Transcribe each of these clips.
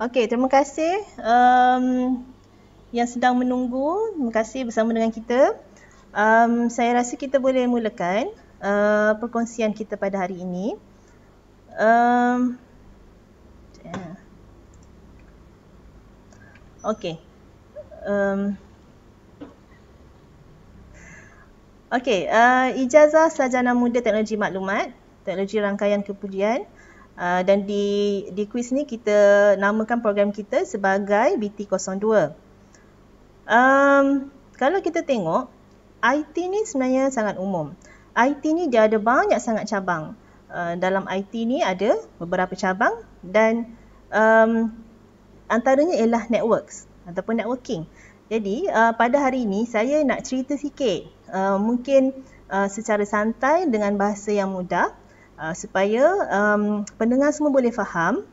Okey, terima kasih um, yang sedang menunggu. Terima kasih bersama dengan kita. Um, saya rasa kita boleh mulakan uh, perkongsian kita pada hari ini. Um, Okey. Um, Okey, uh, ijazah sarjana muda teknologi maklumat, teknologi rangkaian kepujian. Ah, dan di di quiz ni kita namakan program kita sebagai BT02. Um, kalau kita tengok, IT ni sebenarnya sangat umum. IT ni dia ada banyak sangat cabang. Uh, dalam IT ni ada beberapa cabang dan um, antaranya ialah networks ataupun networking. Jadi uh, pada hari ini saya nak cerita sikit uh, mungkin uh, secara santai dengan bahasa yang mudah uh, supaya um, pendengar semua boleh faham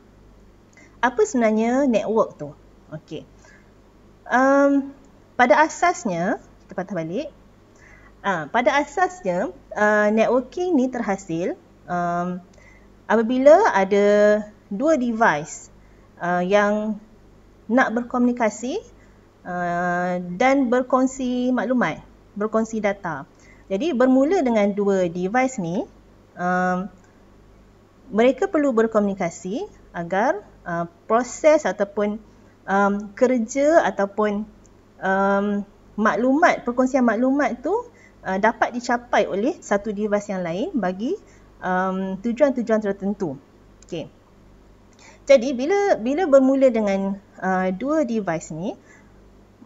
apa sebenarnya network tu. Okey. Um, pada asasnya, kita patah balik. Uh, pada asasnya, uh, networking ni terhasil um, apabila ada dua device uh, yang nak berkomunikasi uh, dan berkongsi maklumat, berkongsi data. Jadi bermula dengan dua device ni, um, mereka perlu berkomunikasi agar uh, proses ataupun um, kerja ataupun um, maklumat perkongsian maklumat tu uh, dapat dicapai oleh satu device yang lain bagi um, tujuan-tujuan tertentu. Okay. Jadi bila bila bermula dengan uh, dua device ni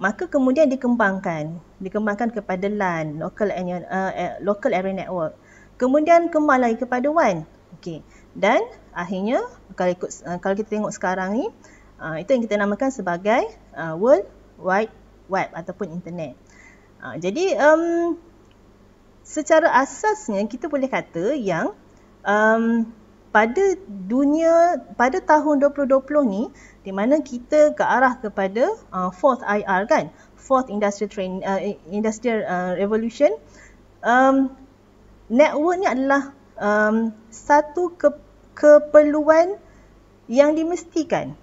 maka kemudian dikembangkan dikembangkan kepada LAN local area uh, local area network kemudian kembali kepada WAN Okay dan akhirnya kalau ikut eh, kalau kita tengok sekarang ni eh, itu yang kita namakan sebagai eh, world wide web ataupun internet. Jadi um, secara asasnya kita boleh kata yang um, pada dunia pada tahun 2020 ni di mana kita ke arah kepada uh, fourth IR kan fourth industrial train uh, industrial uh, revolution um, network ni adalah um, satu ke keperluan yang dimestikan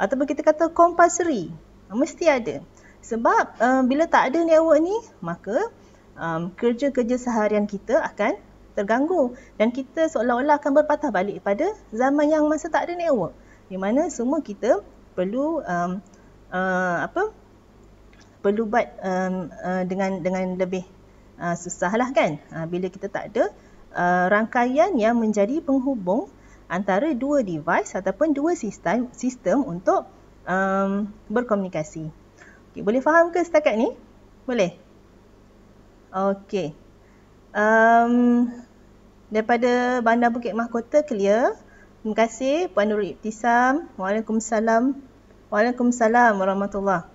ataupun kita kata compulsory mesti ada sebab um, bila tak ada network ni maka kerja eh, kerja-kerja seharian kita akan terganggu dan kita seolah-olah akan berpatah balik pada zaman yang masa tak ada network di mana semua kita perlu um, uh, apa perlu buat um, uh, dengan dengan lebih uh, susahlah kan uh, bila kita tak ada Uh, rangkaian yang menjadi penghubung antara dua device ataupun dua sistem sistem untuk um, berkomunikasi. Okay, boleh faham ke setakat ni? Boleh? Okey. Um, daripada Bandar Bukit Mahkota, clear. Terima kasih Puan Nurul Ibtisam. Waalaikumsalam. Waalaikumsalam warahmatullahi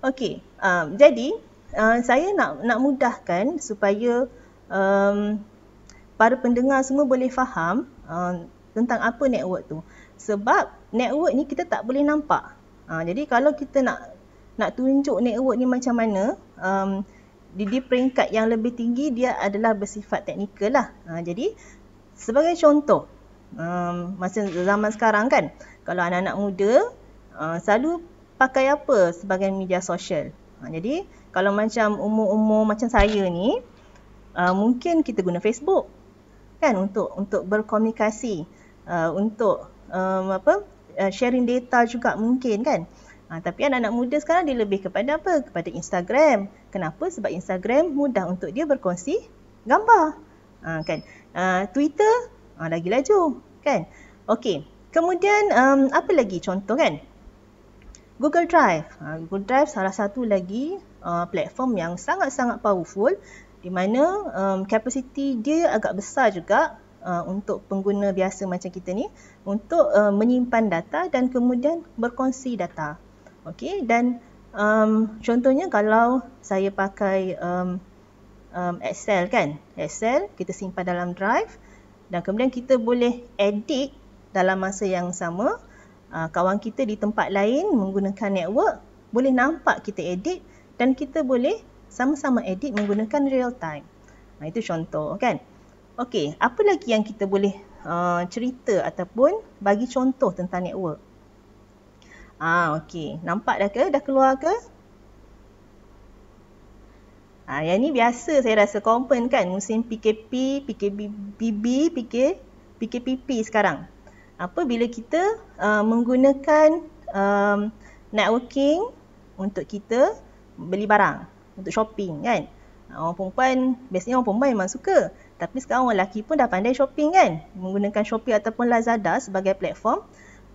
Okey, um, jadi uh, saya nak nak mudahkan supaya um, para pendengar semua boleh faham uh, tentang apa network tu. Sebab network ni kita tak boleh nampak. Uh, jadi kalau kita nak nak tunjuk network ni macam mana, um, di, di peringkat yang lebih tinggi dia adalah bersifat teknikal lah. Uh, jadi sebagai contoh, um, masa zaman sekarang kan, kalau anak-anak muda uh, selalu pakai apa sebagai media sosial. Uh, jadi kalau macam umur-umur macam saya ni, Ah, mungkin kita guna Facebook kan untuk untuk berkomunikasi uh, untuk um, apa uh, sharing data juga mungkin kan uh, tapi anak-anak muda sekarang dia lebih kepada apa kepada Instagram kenapa sebab Instagram mudah untuk dia berkongsi gambar uh, kan uh, Twitter uh, lagi laju kan okey kemudian um, apa lagi contoh kan Google Drive uh, Google Drive salah satu lagi uh, platform yang sangat-sangat powerful di mana um, capacity dia agak besar juga uh, untuk pengguna biasa macam kita ni untuk uh, menyimpan data dan kemudian berkongsi data. Okey dan um, contohnya kalau saya pakai um, um, Excel kan, Excel kita simpan dalam drive dan kemudian kita boleh edit dalam masa yang sama uh, kawan kita di tempat lain menggunakan network boleh nampak kita edit dan kita boleh sama-sama edit menggunakan real time. Nah, itu contoh kan. Okey, apa lagi yang kita boleh uh, cerita ataupun bagi contoh tentang network? Ah, okey. Nampak dah ke? Dah keluar ke? Ah, yang ni biasa saya rasa common kan musim PKP, PKBB, PK, PKPP sekarang. Apa bila kita uh, menggunakan um, networking untuk kita beli barang untuk shopping kan. Ah, orang perempuan, biasanya orang perempuan memang suka. Tapi sekarang orang lelaki pun dah pandai shopping kan. Menggunakan Shopee ataupun Lazada sebagai platform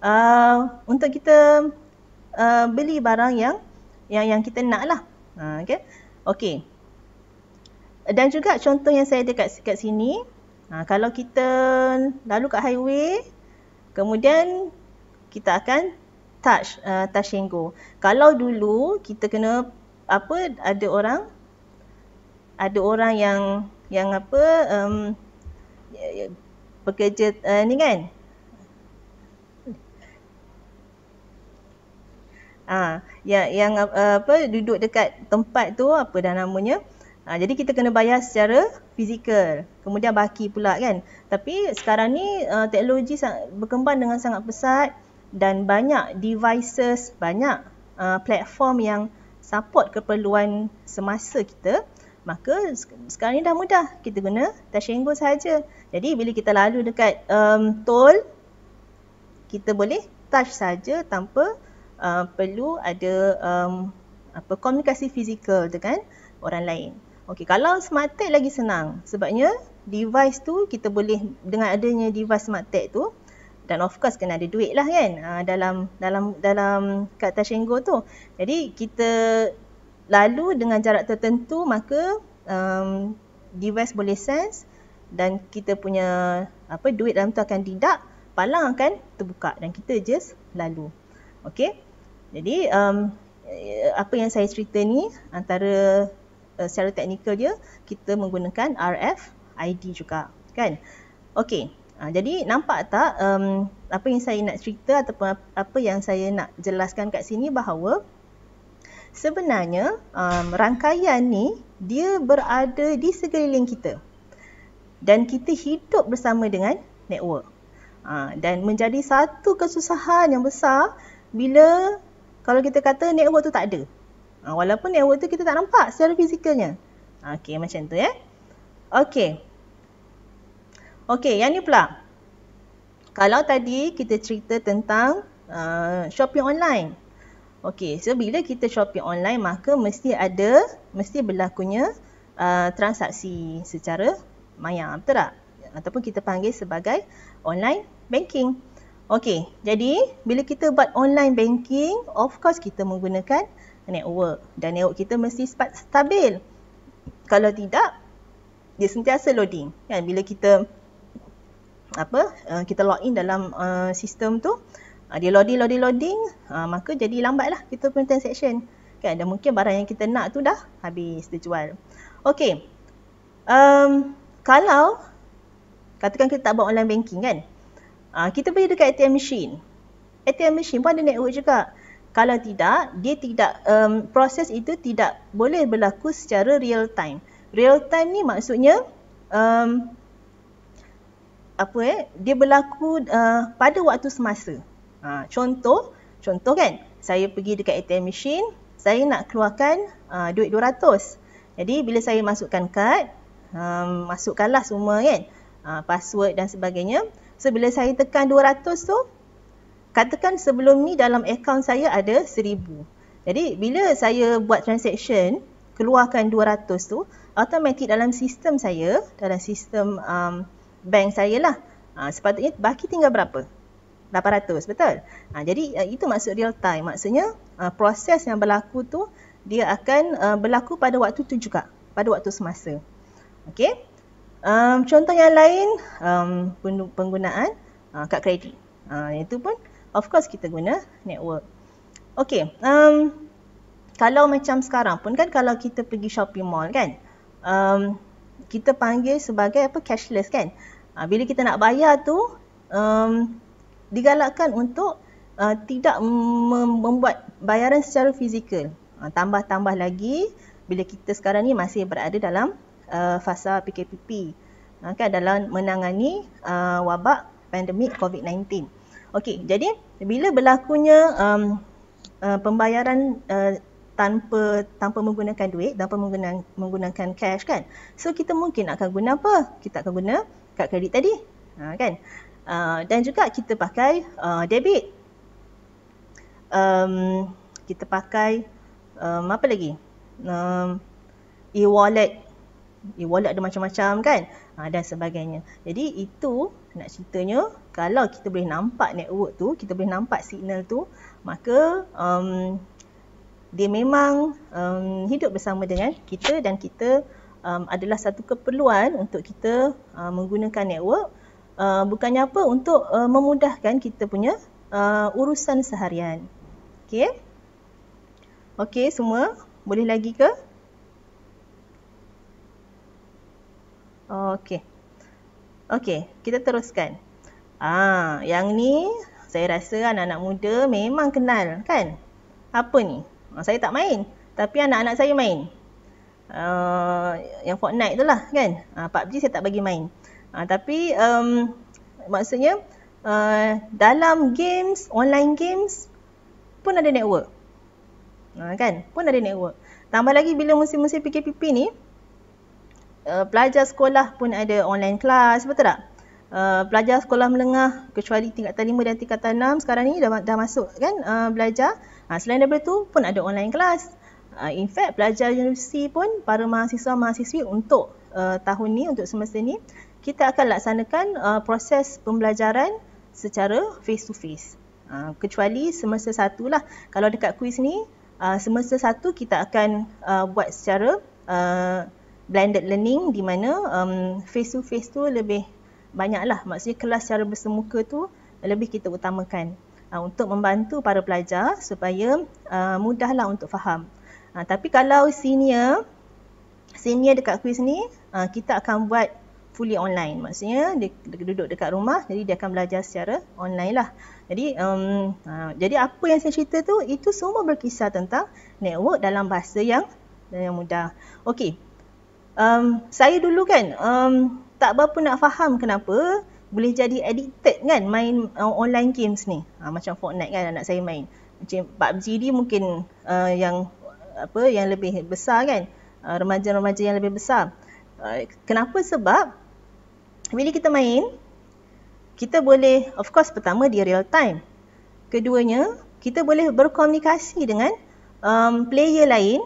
uh, untuk kita uh, beli barang yang yang yang kita nak lah. Uh, okay. okay. Dan juga contoh yang saya ada kat, kat sini. Uh, kalau kita lalu kat highway, kemudian kita akan touch uh, touch and go. Kalau dulu kita kena apa ada orang ada orang yang yang apa um, bekerja ya, ya, uh, eh, ni kan ah ya yang uh, apa duduk dekat tempat tu apa dah namanya ah, jadi kita kena bayar secara fizikal kemudian baki pula kan tapi sekarang ni uh, teknologi berkembang dengan sangat pesat dan banyak devices banyak uh, platform yang support keperluan semasa kita, maka sekarang ni dah mudah. Kita guna tashengo sahaja. Jadi bila kita lalu dekat um, tol, kita boleh touch saja tanpa uh, perlu ada um, apa komunikasi fizikal dengan orang lain. Okey, kalau smart tag lagi senang sebabnya device tu kita boleh dengan adanya device smart tag tu dan of course kena ada duit lah kan uh, dalam dalam dalam kata Shengo tu. Jadi kita lalu dengan jarak tertentu maka um, device boleh sense dan kita punya apa duit dalam tu akan didak palang akan terbuka dan kita just lalu. Okay. Jadi um, eh, apa yang saya cerita ni antara uh, secara teknikal dia kita menggunakan RFID juga kan. Okay. Ha, jadi nampak tak um, apa yang saya nak cerita ataupun apa yang saya nak jelaskan kat sini bahawa sebenarnya um, rangkaian ni dia berada di sekeliling kita dan kita hidup bersama dengan network. Ha, dan menjadi satu kesusahan yang besar bila kalau kita kata network tu tak ada. Ha, walaupun network tu kita tak nampak secara fizikalnya. Ha, okey macam tu ya. Eh? Okey. Okey, yang ni pula. Kalau tadi kita cerita tentang uh, shopping online. Okey, so bila kita shopping online maka mesti ada, mesti berlakunya uh, transaksi secara maya, betul tak? Ataupun kita panggil sebagai online banking. Okey, jadi bila kita buat online banking, of course kita menggunakan network. Dan network kita mesti stabil. Kalau tidak, dia sentiasa loading. Kan? Bila kita apa uh, kita log in dalam uh, sistem tu uh, dia loading loading loading uh, maka jadi lambatlah kita punya transaction kan dan mungkin barang yang kita nak tu dah habis terjual okey um kalau katakan kita tak buat online banking kan uh, kita pergi dekat ATM machine ATM machine pun ada network juga kalau tidak dia tidak um, proses itu tidak boleh berlaku secara real time real time ni maksudnya um, apa eh dia berlaku uh, pada waktu semasa. Ha, contoh, contoh kan saya pergi dekat ATM machine, saya nak keluarkan uh, duit 200. Jadi bila saya masukkan kad, um, masukkanlah semua kan, uh, password dan sebagainya. So bila saya tekan 200 tu, katakan sebelum ni dalam akaun saya ada 1000. Jadi bila saya buat transaction, keluarkan 200 tu, automatik dalam sistem saya, dalam sistem um, bank saya lah. Ha, sepatutnya baki tinggal berapa? 800 betul? Ha, jadi eh, itu maksud real time. Maksudnya uh, proses yang berlaku tu dia akan uh, berlaku pada waktu tu juga. Pada waktu semasa. Okay. Um, contoh yang lain um, penggunaan uh, kad kredit. Uh, itu pun of course kita guna network. Okay. Um, kalau macam sekarang pun kan kalau kita pergi shopping mall kan um, kita panggil sebagai apa cashless kan. Ha, bila kita nak bayar tu, um, digalakkan untuk uh, tidak mem- membuat bayaran secara fizikal. Ha, tambah-tambah lagi bila kita sekarang ni masih berada dalam uh, fasa PKPP. Ha, kan, dalam menangani uh, wabak pandemik COVID-19. Okey, jadi bila berlakunya um, uh, pembayaran uh, tanpa tanpa menggunakan duit, tanpa menggunakan menggunakan cash kan. So kita mungkin akan guna apa? Kita akan guna kad kredit tadi ha, kan uh, dan juga kita pakai uh, debit um, kita pakai um, apa lagi um, e-wallet e-wallet ada macam-macam kan ha, dan sebagainya jadi itu nak ceritanya kalau kita boleh nampak network tu kita boleh nampak signal tu maka um, dia memang um, hidup bersama dengan kita dan kita um, adalah satu keperluan untuk kita uh, menggunakan network uh, bukannya apa untuk uh, memudahkan kita punya uh, urusan seharian. Okey. Okey semua boleh lagi ke? Okey. Okey, kita teruskan. Ah, yang ni saya rasa anak-anak muda memang kenal kan? Apa ni? Ah, saya tak main, tapi anak-anak saya main uh, yang Fortnite tu lah kan. Uh, ah, PUBG saya tak bagi main. Uh, tapi um, maksudnya uh, dalam games, online games pun ada network. Uh, kan? Pun ada network. Tambah lagi bila musim-musim PKPP ni, uh, pelajar sekolah pun ada online class, betul tak? Uh, pelajar sekolah menengah kecuali tingkatan 5 dan tingkatan 6 sekarang ni dah, dah masuk kan uh, belajar. Uh, selain daripada tu pun ada online class. Uh, in fact, pelajar universiti pun para mahasiswa-mahasiswi untuk uh, tahun ni, untuk semester ni, kita akan laksanakan uh, proses pembelajaran secara face to face. Kecuali semester satu lah. Kalau dekat kuis ni, uh, semester satu kita akan uh, buat secara uh, blended learning di mana face to face tu lebih banyak lah. Maksudnya kelas secara bersemuka tu lebih kita utamakan uh, untuk membantu para pelajar supaya uh, mudahlah untuk faham. Ha, tapi kalau senior, senior dekat kuis ni, ha, kita akan buat fully online. Maksudnya dia duduk dekat rumah, jadi dia akan belajar secara online lah. Jadi, um, ha, jadi apa yang saya cerita tu, itu semua berkisar tentang network dalam bahasa yang yang mudah. Okey, um, saya dulu kan um, tak berapa nak faham kenapa boleh jadi addicted kan main uh, online games ni. Ha, macam Fortnite kan anak saya main. Macam PUBG ni mungkin uh, yang apa yang lebih besar kan uh, remaja-remaja yang lebih besar uh, kenapa sebab bila kita main kita boleh of course pertama dia real time keduanya kita boleh berkomunikasi dengan um, player lain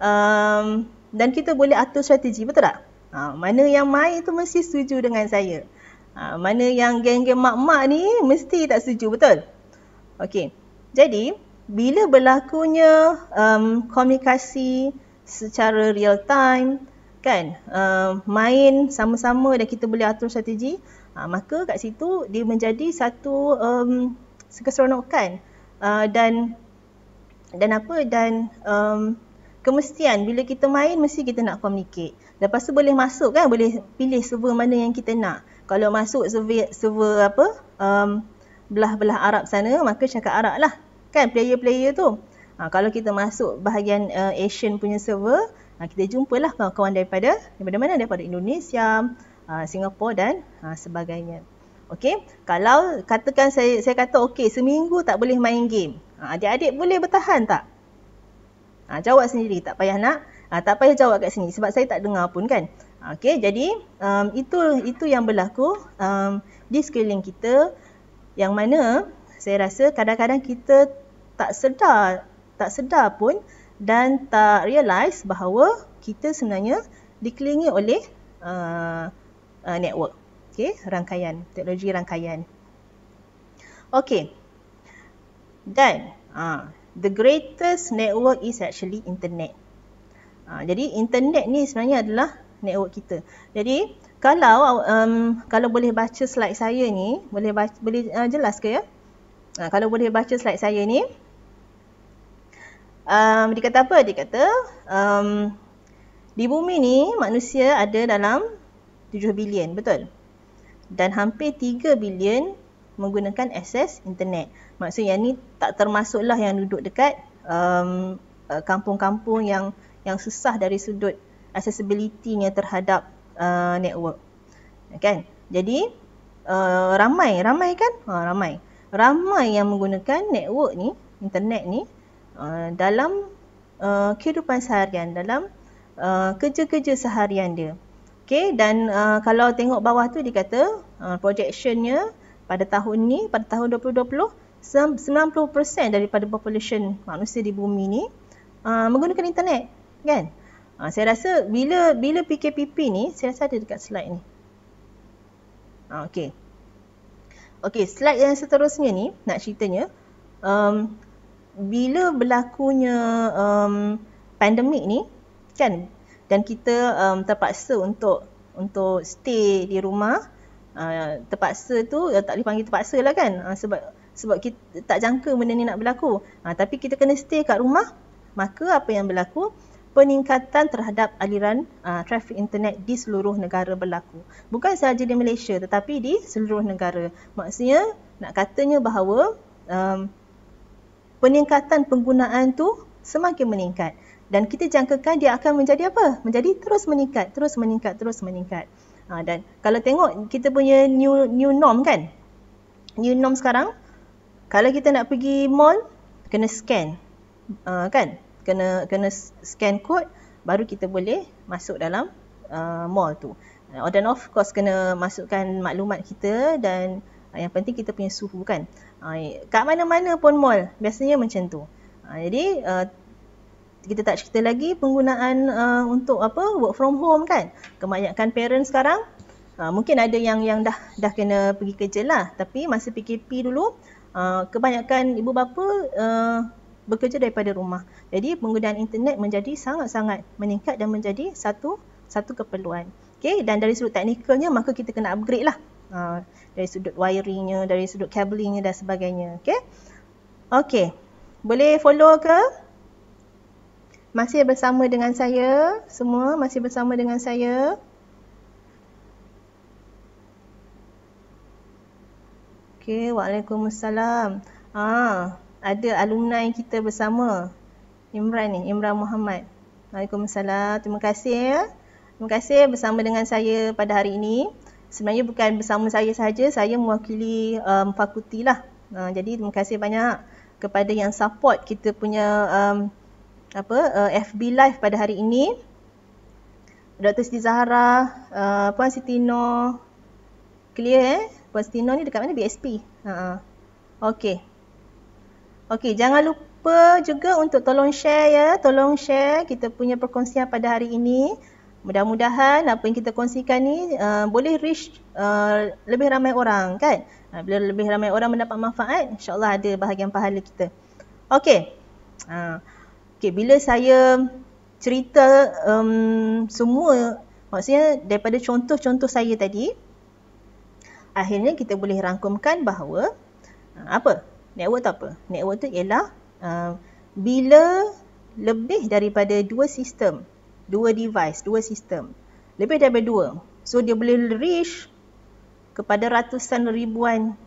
um, dan kita boleh atur strategi betul tak ha, mana yang main tu mesti setuju dengan saya ha, mana yang geng-geng mak-mak ni mesti tak setuju betul okey jadi bila berlakunya um, komunikasi secara real time kan uh, main sama-sama dan kita boleh atur strategi uh, maka kat situ dia menjadi satu um, keseronokan uh, dan dan apa dan um, kemestian bila kita main mesti kita nak communicate lepas tu boleh masuk kan boleh pilih server mana yang kita nak kalau masuk server, server apa um, belah-belah Arab sana maka cakap Arab lah kan player-player tu. Ha, kalau kita masuk bahagian uh, Asian punya server, ha, kita jumpalah kawan-kawan daripada daripada mana? Daripada Indonesia, uh, ha, Singapura dan uh, sebagainya. Okey, kalau katakan saya saya kata okey seminggu tak boleh main game. Ha, adik-adik boleh bertahan tak? Ha, jawab sendiri tak payah nak ha, tak payah jawab kat sini sebab saya tak dengar pun kan. Ha, okey, jadi um, itu itu yang berlaku um, di skilling kita yang mana saya rasa kadang-kadang kita tak sedar tak sedar pun dan tak realise bahawa kita sebenarnya dikelilingi oleh uh, uh, network okey rangkaian teknologi rangkaian okey dan uh, the greatest network is actually internet uh, jadi internet ni sebenarnya adalah network kita jadi kalau um, kalau boleh baca slide saya ni boleh baca, boleh uh, jelas ke ya uh, kalau boleh baca slide saya ni um, dia kata apa? Dia kata um, di bumi ni manusia ada dalam 7 bilion, betul? Dan hampir 3 bilion menggunakan akses internet. Maksudnya yang ni tak termasuklah yang duduk dekat um, uh, kampung-kampung yang yang susah dari sudut accessibility-nya terhadap uh, network. Kan? Jadi uh, ramai, ramai kan? Ha, ramai. Ramai yang menggunakan network ni, internet ni Ah, dalam uh, kehidupan seharian dalam uh, kerja-kerja seharian dia. Okay, dan uh, kalau tengok bawah tu dikata uh, projectionnya pada tahun ni pada tahun 2020 90% daripada population manusia di bumi ni uh, menggunakan internet kan? Uh, saya rasa bila bila PKPP ni saya rasa ada dekat slide ni. Okay. Okay, slide yang seterusnya ni nak ceritanya um, bila berlakunya um, pandemik ni kan dan kita um, terpaksa untuk untuk stay di rumah uh, terpaksa tu uh, tak dipanggil terpaksa lah kan uh, sebab sebab kita tak jangka benda ni nak berlaku uh, tapi kita kena stay kat rumah maka apa yang berlaku peningkatan terhadap aliran uh, trafik internet di seluruh negara berlaku bukan sahaja di Malaysia tetapi di seluruh negara maksudnya nak katanya bahawa um, peningkatan penggunaan tu semakin meningkat dan kita jangkakan dia akan menjadi apa? Menjadi terus meningkat, terus meningkat, terus meningkat. Ha, dan kalau tengok kita punya new new norm kan? New norm sekarang kalau kita nak pergi mall kena scan uh, kan? Kena kena scan kod baru kita boleh masuk dalam uh, mall tu. Dan of course kena masukkan maklumat kita dan ha, yang penting kita punya suhu kan. Ha, kat mana-mana pun mall biasanya macam tu. Ha, jadi eh, kita tak cerita lagi penggunaan eh, untuk apa work from home kan. Kebanyakan parents sekarang ha, mungkin ada yang yang dah dah kena pergi kerja lah tapi masa PKP dulu kebanyakan ibu bapa eh, bekerja daripada rumah. Jadi penggunaan internet menjadi sangat-sangat meningkat dan menjadi satu satu keperluan. Okay, dan dari sudut teknikalnya maka kita kena upgrade lah Ah, dari sudut wiringnya, dari sudut cablingnya dan sebagainya. Okay? Okay. Boleh follow ke? Masih bersama dengan saya? Semua masih bersama dengan saya? Okay. Waalaikumsalam. Ah, ada alumni kita bersama. Imran ni. Imran Muhammad. Waalaikumsalam. Terima kasih ya. Terima kasih bersama dengan saya pada hari ini sebenarnya bukan bersama saya saja, saya mewakili um, fakulti lah. Uh, jadi terima kasih banyak kepada yang support kita punya um, apa uh, FB live pada hari ini. Dr. Siti Zahara, uh, Puan Siti No, clear eh? Puan Siti No ni dekat mana? BSP. Uh, uh-uh. okay. Okay, jangan lupa juga untuk tolong share ya. Tolong share kita punya perkongsian pada hari ini mudah-mudahan apa yang kita kongsikan ni uh, boleh reach uh, lebih ramai orang kan uh, bila lebih ramai orang mendapat manfaat insyaallah ada bahagian pahala kita Okay. ha uh, okey bila saya cerita um, semua maksudnya daripada contoh-contoh saya tadi akhirnya kita boleh rangkumkan bahawa uh, apa network tu apa network tu ialah uh, bila lebih daripada dua sistem dua device, dua sistem. Lebih daripada dua. So dia boleh reach kepada ratusan ribuan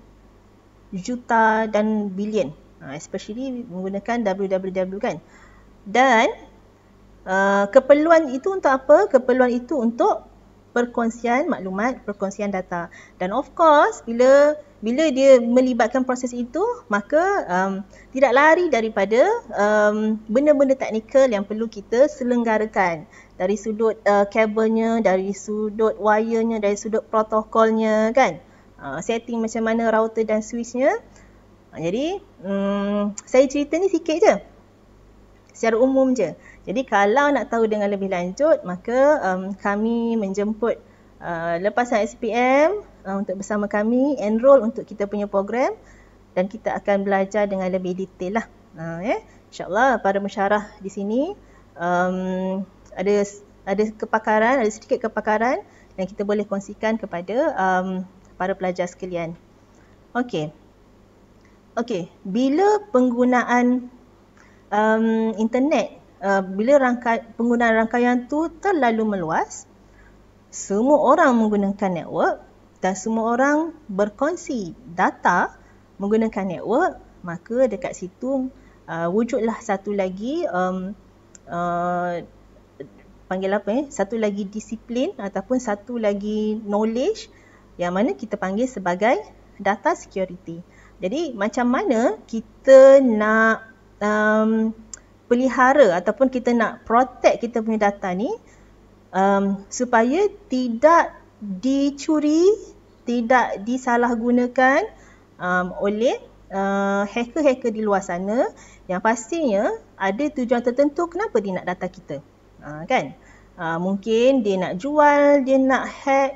juta dan bilion. Ha, especially menggunakan WWW kan. Dan uh, keperluan itu untuk apa? Keperluan itu untuk perkongsian maklumat, perkongsian data. Dan of course, bila bila dia melibatkan proses itu, maka um, tidak lari daripada um, benda-benda teknikal yang perlu kita selenggarakan dari sudut uh, kabelnya, dari sudut wayarnya, dari sudut protokolnya kan. Uh, setting macam mana router dan switchnya. Uh, jadi, um, saya cerita ni sikit je. Secara umum je. Jadi kalau nak tahu dengan lebih lanjut, maka um, kami menjemput uh, lepasan SPM uh, untuk bersama kami enrol untuk kita punya program dan kita akan belajar dengan lebih detail lah. Uh, eh. InsyaAllah para mesyarah di sini um, ada ada kepakaran, ada sedikit kepakaran yang kita boleh kongsikan kepada um, para pelajar sekalian. Okey. Okey, bila penggunaan um, internet Uh, bila rangkaian penggunaan rangkaian tu terlalu meluas semua orang menggunakan network dan semua orang berkongsi data menggunakan network maka dekat situ uh, wujudlah satu lagi um, uh, panggil apa eh satu lagi disiplin ataupun satu lagi knowledge yang mana kita panggil sebagai data security. Jadi macam mana kita nak um, pelihara ataupun kita nak protect kita punya data ni um, supaya tidak dicuri, tidak disalahgunakan um, oleh uh, hacker-hacker di luar sana yang pastinya ada tujuan tertentu kenapa dia nak data kita. Uh, kan? Uh, mungkin dia nak jual, dia nak hack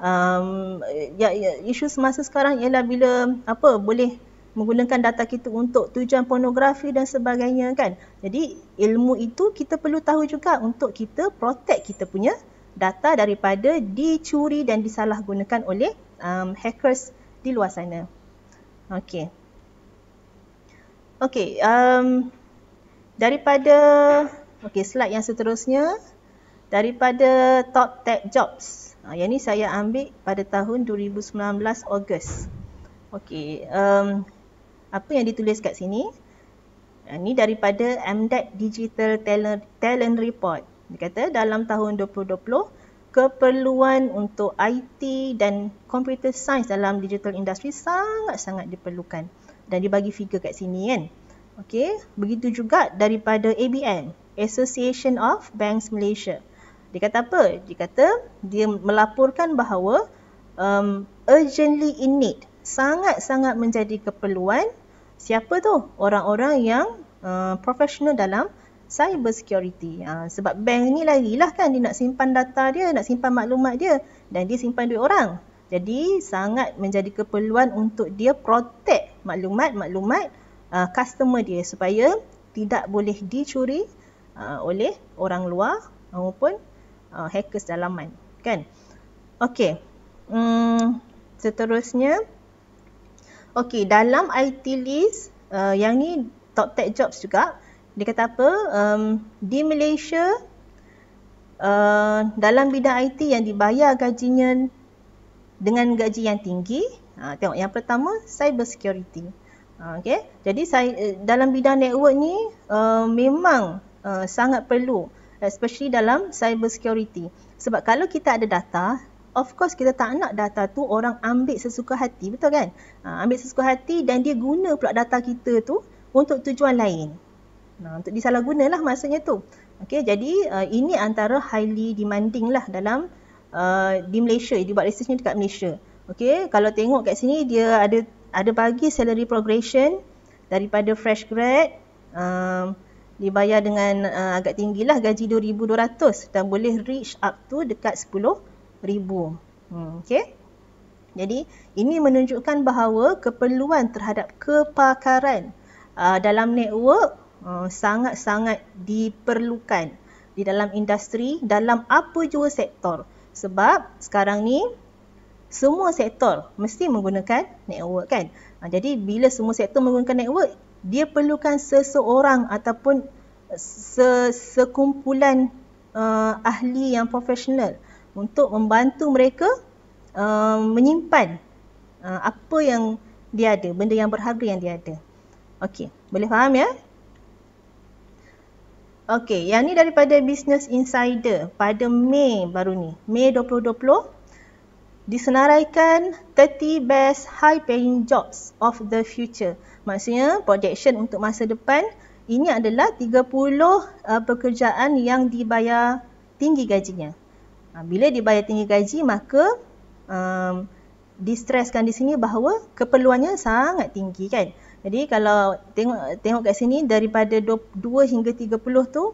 um, ya, ya, isu semasa sekarang ialah bila apa boleh menggunakan data kita untuk tujuan pornografi dan sebagainya kan. Jadi ilmu itu kita perlu tahu juga untuk kita protect kita punya data daripada dicuri dan disalahgunakan oleh um, hackers di luar sana. Okey. Okey, um, daripada okey slide yang seterusnya daripada top tech jobs. Ha, yang ni saya ambil pada tahun 2019 Ogos. Okey, um, apa yang ditulis kat sini ini ha, daripada MDEC Digital Talent, Talent Report. Dia kata dalam tahun 2020, keperluan untuk IT dan computer science dalam digital industry sangat-sangat diperlukan. Dan dia bagi figure kat sini kan. Okey, begitu juga daripada ABM, Association of Banks Malaysia. Dia kata apa? Dia kata dia melaporkan bahawa um, urgently in need sangat-sangat menjadi keperluan siapa tu orang-orang yang uh, professional dalam cyber security. Uh, sebab bank ni lagi lah kan dia nak simpan data dia, nak simpan maklumat dia dan dia simpan duit orang. Jadi sangat menjadi keperluan untuk dia protect maklumat-maklumat uh, customer dia supaya tidak boleh dicuri uh, oleh orang luar maupun uh, hackers dalaman. Kan? Okey, Hmm, seterusnya, Okey, dalam IT list uh, yang ni top tech jobs juga. Dia kata apa? Um, di Malaysia uh, dalam bidang IT yang dibayar gajinya dengan gaji yang tinggi. Uh, tengok yang pertama cyber security. Uh, ha, okay. Jadi saya, eh, dalam bidang network ni uh, memang uh, sangat perlu especially dalam cyber security. Sebab kalau kita ada data, of course kita tak nak data tu orang ambil sesuka hati betul kan ha, ambil sesuka hati dan dia guna pula data kita tu untuk tujuan lain Nah untuk disalahgunalah maksudnya tu okey jadi uh, ini antara highly demanding lah dalam uh, di Malaysia di buat research ni dekat Malaysia okey kalau tengok kat sini dia ada ada bagi salary progression daripada fresh grad um, dibayar dengan uh, agak tinggilah gaji 2200 dan boleh reach up to dekat 10 ribu. Hmm, okay. Jadi ini menunjukkan bahawa keperluan terhadap kepakaran uh, dalam network uh, sangat-sangat uh, diperlukan di dalam industri dalam apa jua sektor. Sebab sekarang ni semua sektor mesti menggunakan network kan. Uh, jadi bila semua sektor menggunakan network, dia perlukan seseorang ataupun sekumpulan uh, ahli yang profesional untuk membantu mereka uh, menyimpan uh, apa yang dia ada, benda yang berharga yang dia ada. Okey, boleh faham ya? Okey, yang ni daripada Business Insider pada Mei baru ni, Mei 2020 disenaraikan 30 best high paying jobs of the future. Maksudnya projection untuk masa depan ini adalah 30 uh, pekerjaan yang dibayar tinggi gajinya. Ha, bila dibayar tinggi gaji maka um, distresskan di sini bahawa keperluannya sangat tinggi kan. Jadi kalau tengok tengok kat sini daripada 2 hingga 30 tu uh,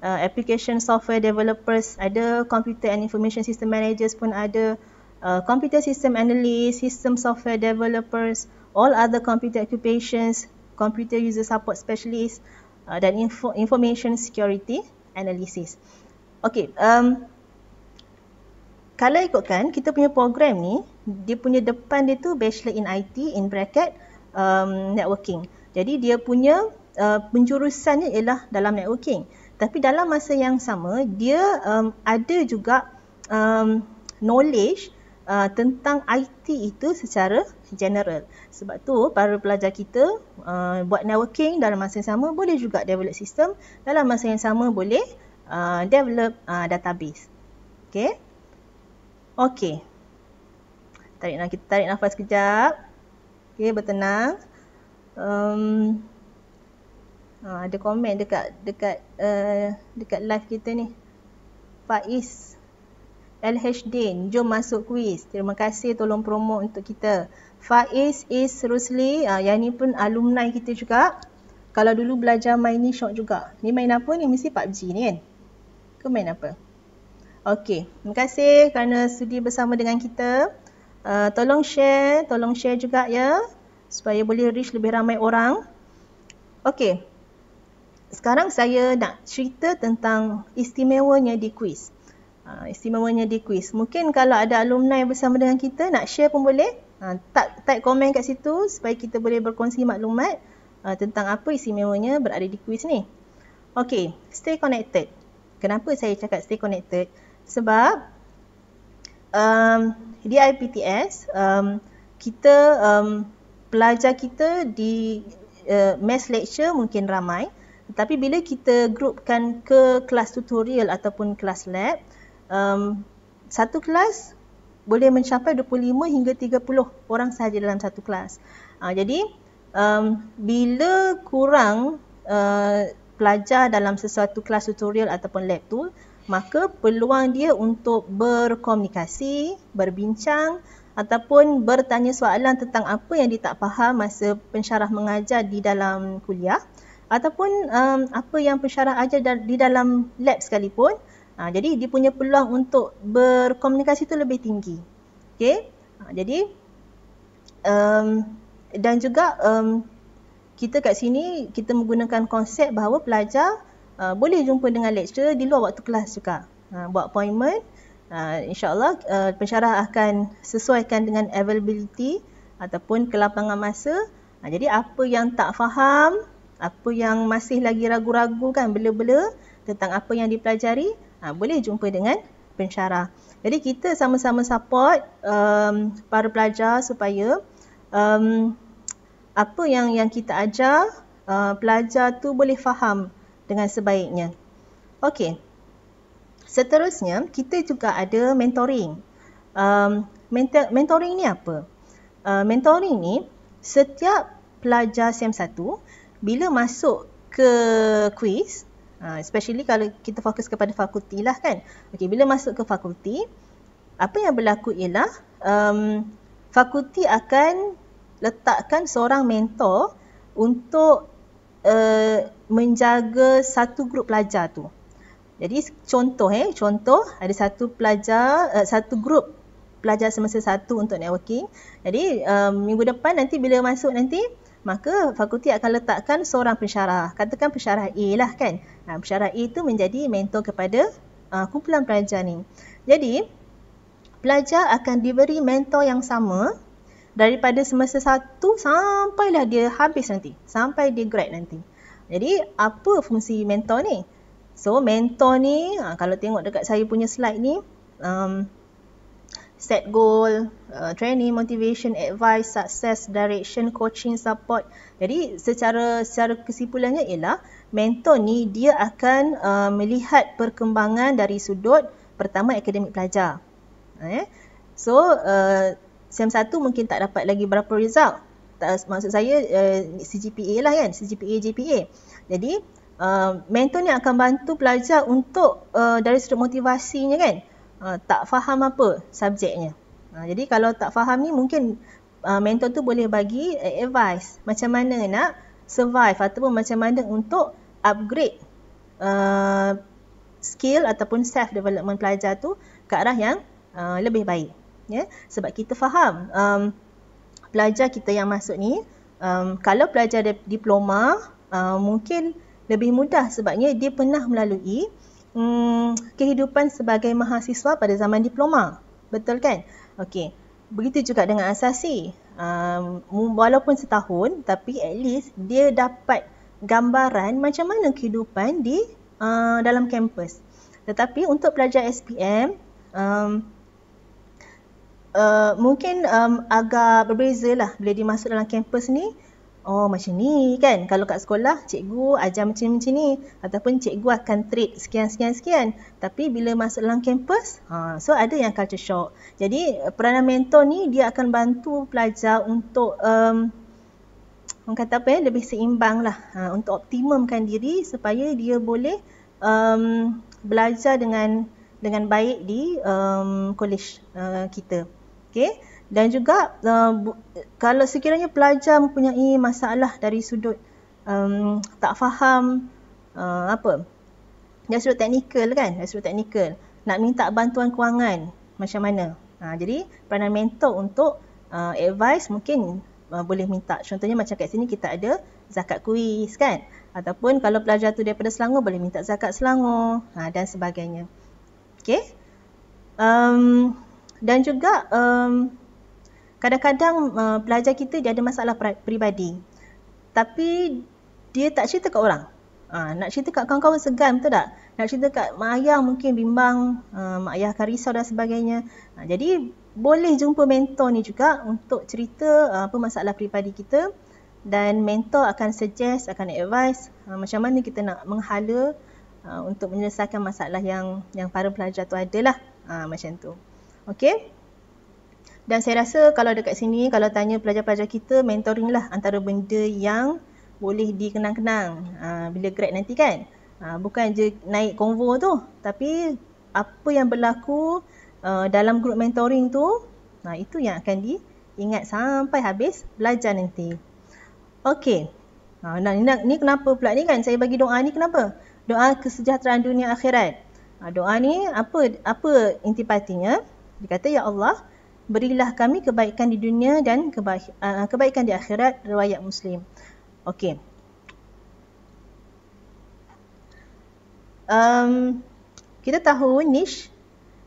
application software developers ada, computer and information system managers pun ada, uh, computer system analyst, system software developers, all other computer occupations, computer user support specialist uh, dan info, information security analysis. Okay, um, kalau ikutkan kita punya program ni dia punya depan dia tu bachelor in IT in bracket um, networking. Jadi dia punya uh, penjurusannya ialah dalam networking. Tapi dalam masa yang sama dia um, ada juga um, knowledge uh, tentang IT itu secara general. Sebab tu para pelajar kita uh, buat networking dalam masa yang sama boleh juga develop sistem dalam masa yang sama boleh uh, develop uh, database. Okay. Okey. Tarik nafas, kita tarik nafas kejap. Okey, bertenang. Um, ha, ada komen dekat dekat uh, dekat live kita ni. Faiz LHD, jom masuk kuis. Terima kasih tolong promo untuk kita. Faiz is Rusli, uh, yang ni pun alumni kita juga. Kalau dulu belajar main ni shock juga. Ni main apa ni? Mesti PUBG ni kan? Ke main apa? Okey, terima kasih kerana sudi bersama dengan kita. Uh, tolong share, tolong share juga ya supaya boleh reach lebih ramai orang. Okey. Sekarang saya nak cerita tentang istimewanya di kuis. Uh, istimewanya di kuis. Mungkin kalau ada alumni bersama dengan kita nak share pun boleh. Ha, uh, tag, tag komen kat situ supaya kita boleh berkongsi maklumat uh, tentang apa istimewanya berada di kuis ni. Okey, stay connected. Kenapa saya cakap stay connected? Uh, sebab um, di IPTS um, kita um, pelajar kita di uh, mass lecture mungkin ramai tetapi bila kita grupkan ke kelas tutorial ataupun kelas lab um, satu kelas boleh mencapai 25 hingga 30 orang sahaja dalam satu kelas. Uh, jadi um, bila kurang uh, pelajar dalam sesuatu kelas tutorial ataupun lab tu maka peluang dia untuk berkomunikasi, berbincang ataupun bertanya soalan tentang apa yang dia tak faham masa pensyarah mengajar di dalam kuliah ataupun um, apa yang pensyarah ajar di dalam lab sekalipun ha, jadi dia punya peluang untuk berkomunikasi tu lebih tinggi okey ha, jadi um, dan juga um, kita kat sini kita menggunakan konsep bahawa pelajar uh, boleh jumpa dengan lecturer di luar waktu kelas juga. Uh, buat appointment, uh, insyaAllah uh, pensyarah akan sesuaikan dengan availability ataupun kelapangan masa. Uh, jadi apa yang tak faham, apa yang masih lagi ragu-ragu kan, bela-bela tentang apa yang dipelajari, uh, boleh jumpa dengan pensyarah. Jadi kita sama-sama support um, para pelajar supaya um, apa yang yang kita ajar uh, pelajar tu boleh faham dengan sebaiknya. Okey. Seterusnya, kita juga ada mentoring. Um, mentor, mentoring ni apa? Uh, mentoring ni, setiap pelajar SEM 1, bila masuk ke quiz, uh, especially kalau kita fokus kepada fakulti lah kan. Okey, bila masuk ke fakulti, apa yang berlaku ialah um, fakulti akan letakkan seorang mentor untuk uh, menjaga satu grup pelajar tu. Jadi contoh eh, contoh ada satu pelajar, uh, satu grup pelajar semasa satu untuk networking. Jadi um, minggu depan nanti bila masuk nanti, maka fakulti akan letakkan seorang pensyarah. Katakan pensyarah A lah kan. Ha, pensyarah A tu menjadi mentor kepada uh, kumpulan pelajar ni. Jadi pelajar akan diberi mentor yang sama daripada semasa satu sampai lah dia habis nanti. Sampai dia grad nanti. Jadi apa fungsi mentor ni? So mentor ni ah, kalau tengok dekat saya punya slide ni um, set goal, uh, training, motivation, advice, success, direction, coaching, support. Jadi secara secara kesimpulannya ialah mentor ni dia akan uh, melihat perkembangan dari sudut pertama akademik pelajar. Eh? So uh, SEM 1 mungkin tak dapat lagi berapa result maksud saya uh, eh, CGPA lah kan CGPA JPA. Jadi uh, mentor ni akan bantu pelajar untuk uh, dari sudut motivasinya kan uh, tak faham apa subjeknya. Uh, jadi kalau tak faham ni mungkin uh, mentor tu boleh bagi uh, advice macam mana nak survive ataupun macam mana untuk upgrade uh, skill ataupun self development pelajar tu ke arah yang uh, lebih baik. Ya, yeah? sebab kita faham um, pelajar kita yang masuk ni um, kalau pelajar di- diploma uh, mungkin lebih mudah sebabnya dia pernah melalui um, kehidupan sebagai mahasiswa pada zaman diploma betul kan okey begitu juga dengan asasi um, walaupun setahun tapi at least dia dapat gambaran macam mana kehidupan di uh, dalam kampus tetapi untuk pelajar SPM um, Uh, mungkin um, agak berbeza lah bila dia masuk dalam kampus ni. Oh macam ni kan. Kalau kat sekolah cikgu ajar macam macam ni ataupun cikgu akan treat sekian sekian sekian. Tapi bila masuk dalam kampus, ha, so ada yang culture shock. Jadi uh, peranan mentor ni dia akan bantu pelajar untuk um, orang kata apa ya, lebih seimbang lah ha, untuk optimumkan diri supaya dia boleh um, belajar dengan dengan baik di um, college uh, kita. Okay, dan juga uh, kalau sekiranya pelajar mempunyai masalah dari sudut um, tak faham uh, apa dari sudut teknikal kan dari sudut teknikal nak minta bantuan kewangan macam mana ha, jadi peranan mentor untuk uh, advice mungkin uh, boleh minta contohnya macam kat sini kita ada zakat kuis kan ataupun kalau pelajar tu daripada Selangor boleh minta zakat Selangor ha, dan sebagainya Okay. um, dan juga um, kadang-kadang uh, pelajar kita dia ada masalah peribadi tapi dia tak cerita kat orang ha, nak cerita kat kawan-kawan segan betul tak nak cerita kat mak ayah mungkin bimbang uh, mak ayah akan risau dan sebagainya ha, jadi boleh jumpa mentor ni juga untuk cerita uh, apa masalah peribadi kita dan mentor akan suggest akan advice uh, macam mana kita nak menghala uh, untuk menyelesaikan masalah yang yang para pelajar tu adalah uh, ha, macam tu Okay. Dan saya rasa kalau dekat sini, kalau tanya pelajar-pelajar kita, mentoring lah antara benda yang boleh dikenang-kenang uh, bila grad nanti kan. Uh, bukan je naik konvo tu, tapi apa yang berlaku uh, dalam grup mentoring tu, nah itu yang akan diingat sampai habis belajar nanti. Okay. Uh, nah, ni kenapa pula ni kan saya bagi doa ni kenapa? Doa kesejahteraan dunia akhirat. Uh, doa ni apa apa intipatinya? Okay. Dia kata, Ya Allah, berilah kami kebaikan di dunia dan keba- uh, kebaikan di akhirat, riwayat Muslim. Okey. Um, kita tahu niche,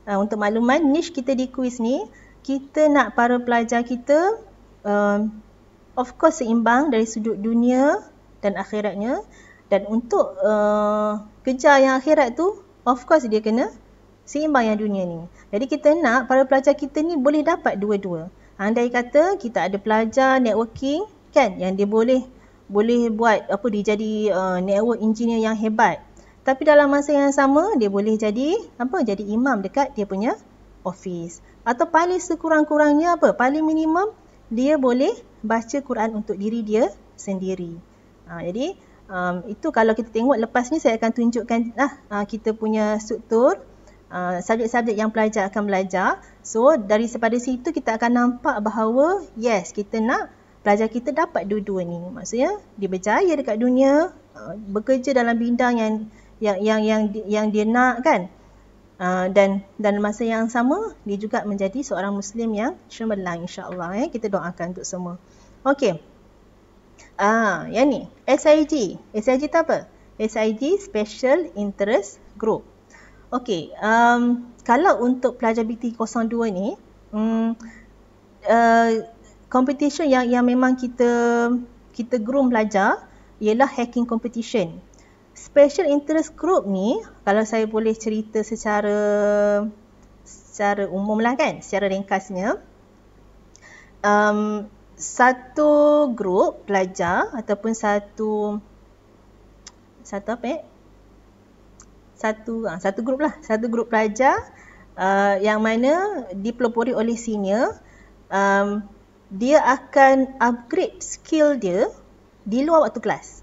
uh, untuk makluman, niche kita di kuis ni, kita nak para pelajar kita, um, of course seimbang dari sudut dunia dan akhiratnya. Dan untuk uh, kejar yang akhirat tu, of course dia kena seimbang yang dunia ni. Jadi kita nak para pelajar kita ni boleh dapat dua-dua. Andai kata kita ada pelajar networking kan yang dia boleh boleh buat apa dia jadi uh, network engineer yang hebat. Tapi dalam masa yang sama dia boleh jadi apa jadi imam dekat dia punya office. Atau paling sekurang-kurangnya apa paling minimum dia boleh baca Quran untuk diri dia sendiri. Ha, jadi um, itu kalau kita tengok lepas ni saya akan tunjukkan lah uh, kita punya struktur Ah, subjek-subjek yang pelajar akan belajar. So, dari sepada situ kita akan nampak bahawa yes, kita nak pelajar kita dapat dua-dua ni. Maksudnya, dia berjaya dekat dunia, uh, bekerja dalam bidang yang yang yang yang yang dia nak kan. Uh, dan dan masa yang sama dia juga menjadi seorang muslim yang cemerlang insya-Allah eh kita doakan untuk semua. Okay, Ah, yang ni SIG. SIG tu apa? SIG Special Interest Group. Okay, um, kalau untuk pelajar BT02 ni, um, uh, competition yang yang memang kita kita groom pelajar ialah hacking competition. Special interest group ni, kalau saya boleh cerita secara secara umum lah kan, secara ringkasnya, um, satu grup pelajar ataupun satu satu apa eh? satu ha, satu grup lah satu grup pelajar uh, yang mana dipelopori oleh senior um, dia akan upgrade skill dia di luar waktu kelas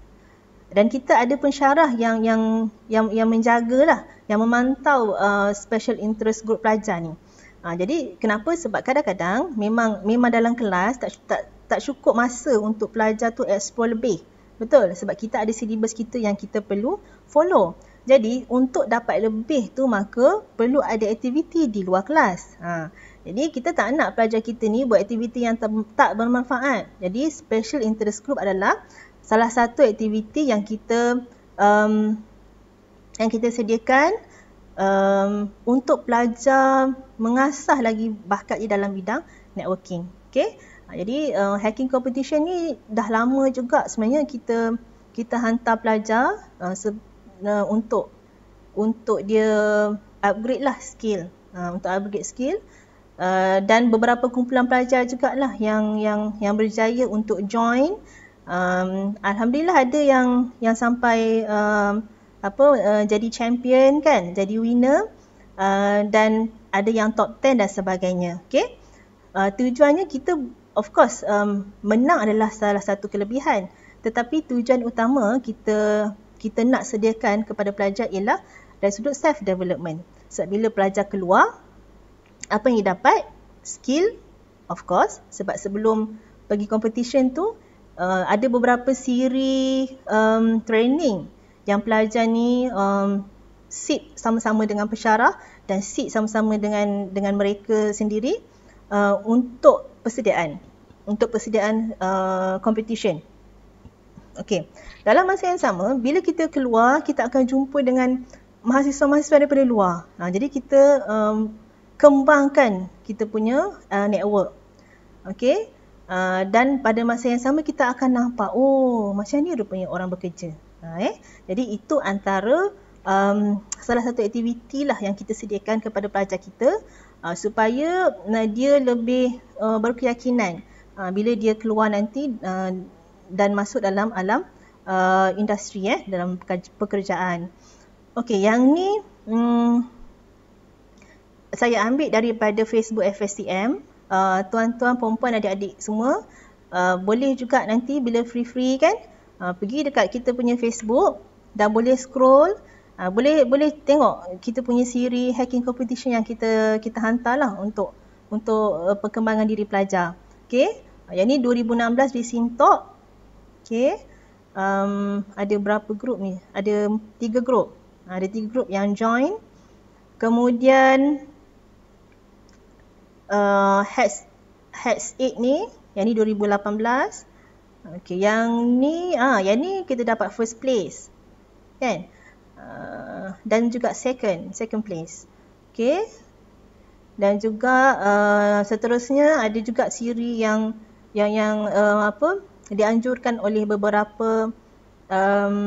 dan kita ada pensyarah yang yang yang yang menjagalah yang memantau uh, special interest group pelajar ni Ha, jadi kenapa sebab kadang-kadang memang memang dalam kelas tak tak tak cukup masa untuk pelajar tu explore lebih. Betul sebab kita ada syllabus kita yang kita perlu follow. Jadi untuk dapat lebih tu maka perlu ada aktiviti di luar kelas. Ha. Jadi kita tak nak pelajar kita ni buat aktiviti yang tak bermanfaat. Jadi special interest group adalah salah satu aktiviti yang kita um, yang kita sediakan um, untuk pelajar mengasah lagi bakat dia dalam bidang networking. Okay. Ha, jadi uh, hacking competition ni dah lama juga sebenarnya kita kita hantar pelajar uh, uh, untuk untuk dia upgrade lah skill uh, untuk upgrade skill uh, dan beberapa kumpulan pelajar juga lah yang yang yang berjaya untuk join um, alhamdulillah ada yang yang sampai um, apa uh, jadi champion kan jadi winner uh, dan ada yang top 10 dan sebagainya okay uh, tujuannya kita of course um, menang adalah salah satu kelebihan tetapi tujuan utama kita kita nak sediakan kepada pelajar ialah dari sudut self development. Sebab bila pelajar keluar, apa yang dia dapat? Skill, of course. Sebab sebelum pergi competition tu, uh, ada beberapa siri um, training yang pelajar ni um, sit sama-sama dengan pesyarah dan sit sama-sama dengan dengan mereka sendiri uh, untuk persediaan untuk persediaan uh, competition. Okey. Dalam masa yang sama, bila kita keluar, kita akan jumpa dengan mahasiswa-mahasiswa daripada luar. Ha, jadi kita um, kembangkan kita punya uh, network. Okey. Uh, dan pada masa yang sama kita akan nampak oh macam ni rupanya orang bekerja. Ha, eh. Jadi itu antara um, salah satu aktiviti lah yang kita sediakan kepada pelajar kita uh, supaya uh, dia lebih uh, berkeyakinan uh, bila dia keluar nanti uh, dan masuk dalam alam uh, industri eh dalam pekerjaan. Okey, yang ni hmm, saya ambil daripada Facebook FSCM. Uh, tuan-tuan, puan-puan, adik-adik semua uh, boleh juga nanti bila free-free kan uh, pergi dekat kita punya Facebook dan boleh scroll Uh, boleh boleh tengok kita punya siri hacking competition yang kita kita hantarlah untuk untuk uh, perkembangan diri pelajar. Okey. yang ni 2016 di Sintok, Okay. Um, ada berapa grup ni? Ada tiga grup. Ha, ada tiga grup yang join. Kemudian uh, Hats, Hats 8 ni, yang ni 2018. Okay, yang ni, ah, yang ni kita dapat first place. Kan? Uh, dan juga second, second place. Okay. Dan juga uh, seterusnya ada juga siri yang yang yang uh, apa dianjurkan oleh beberapa um,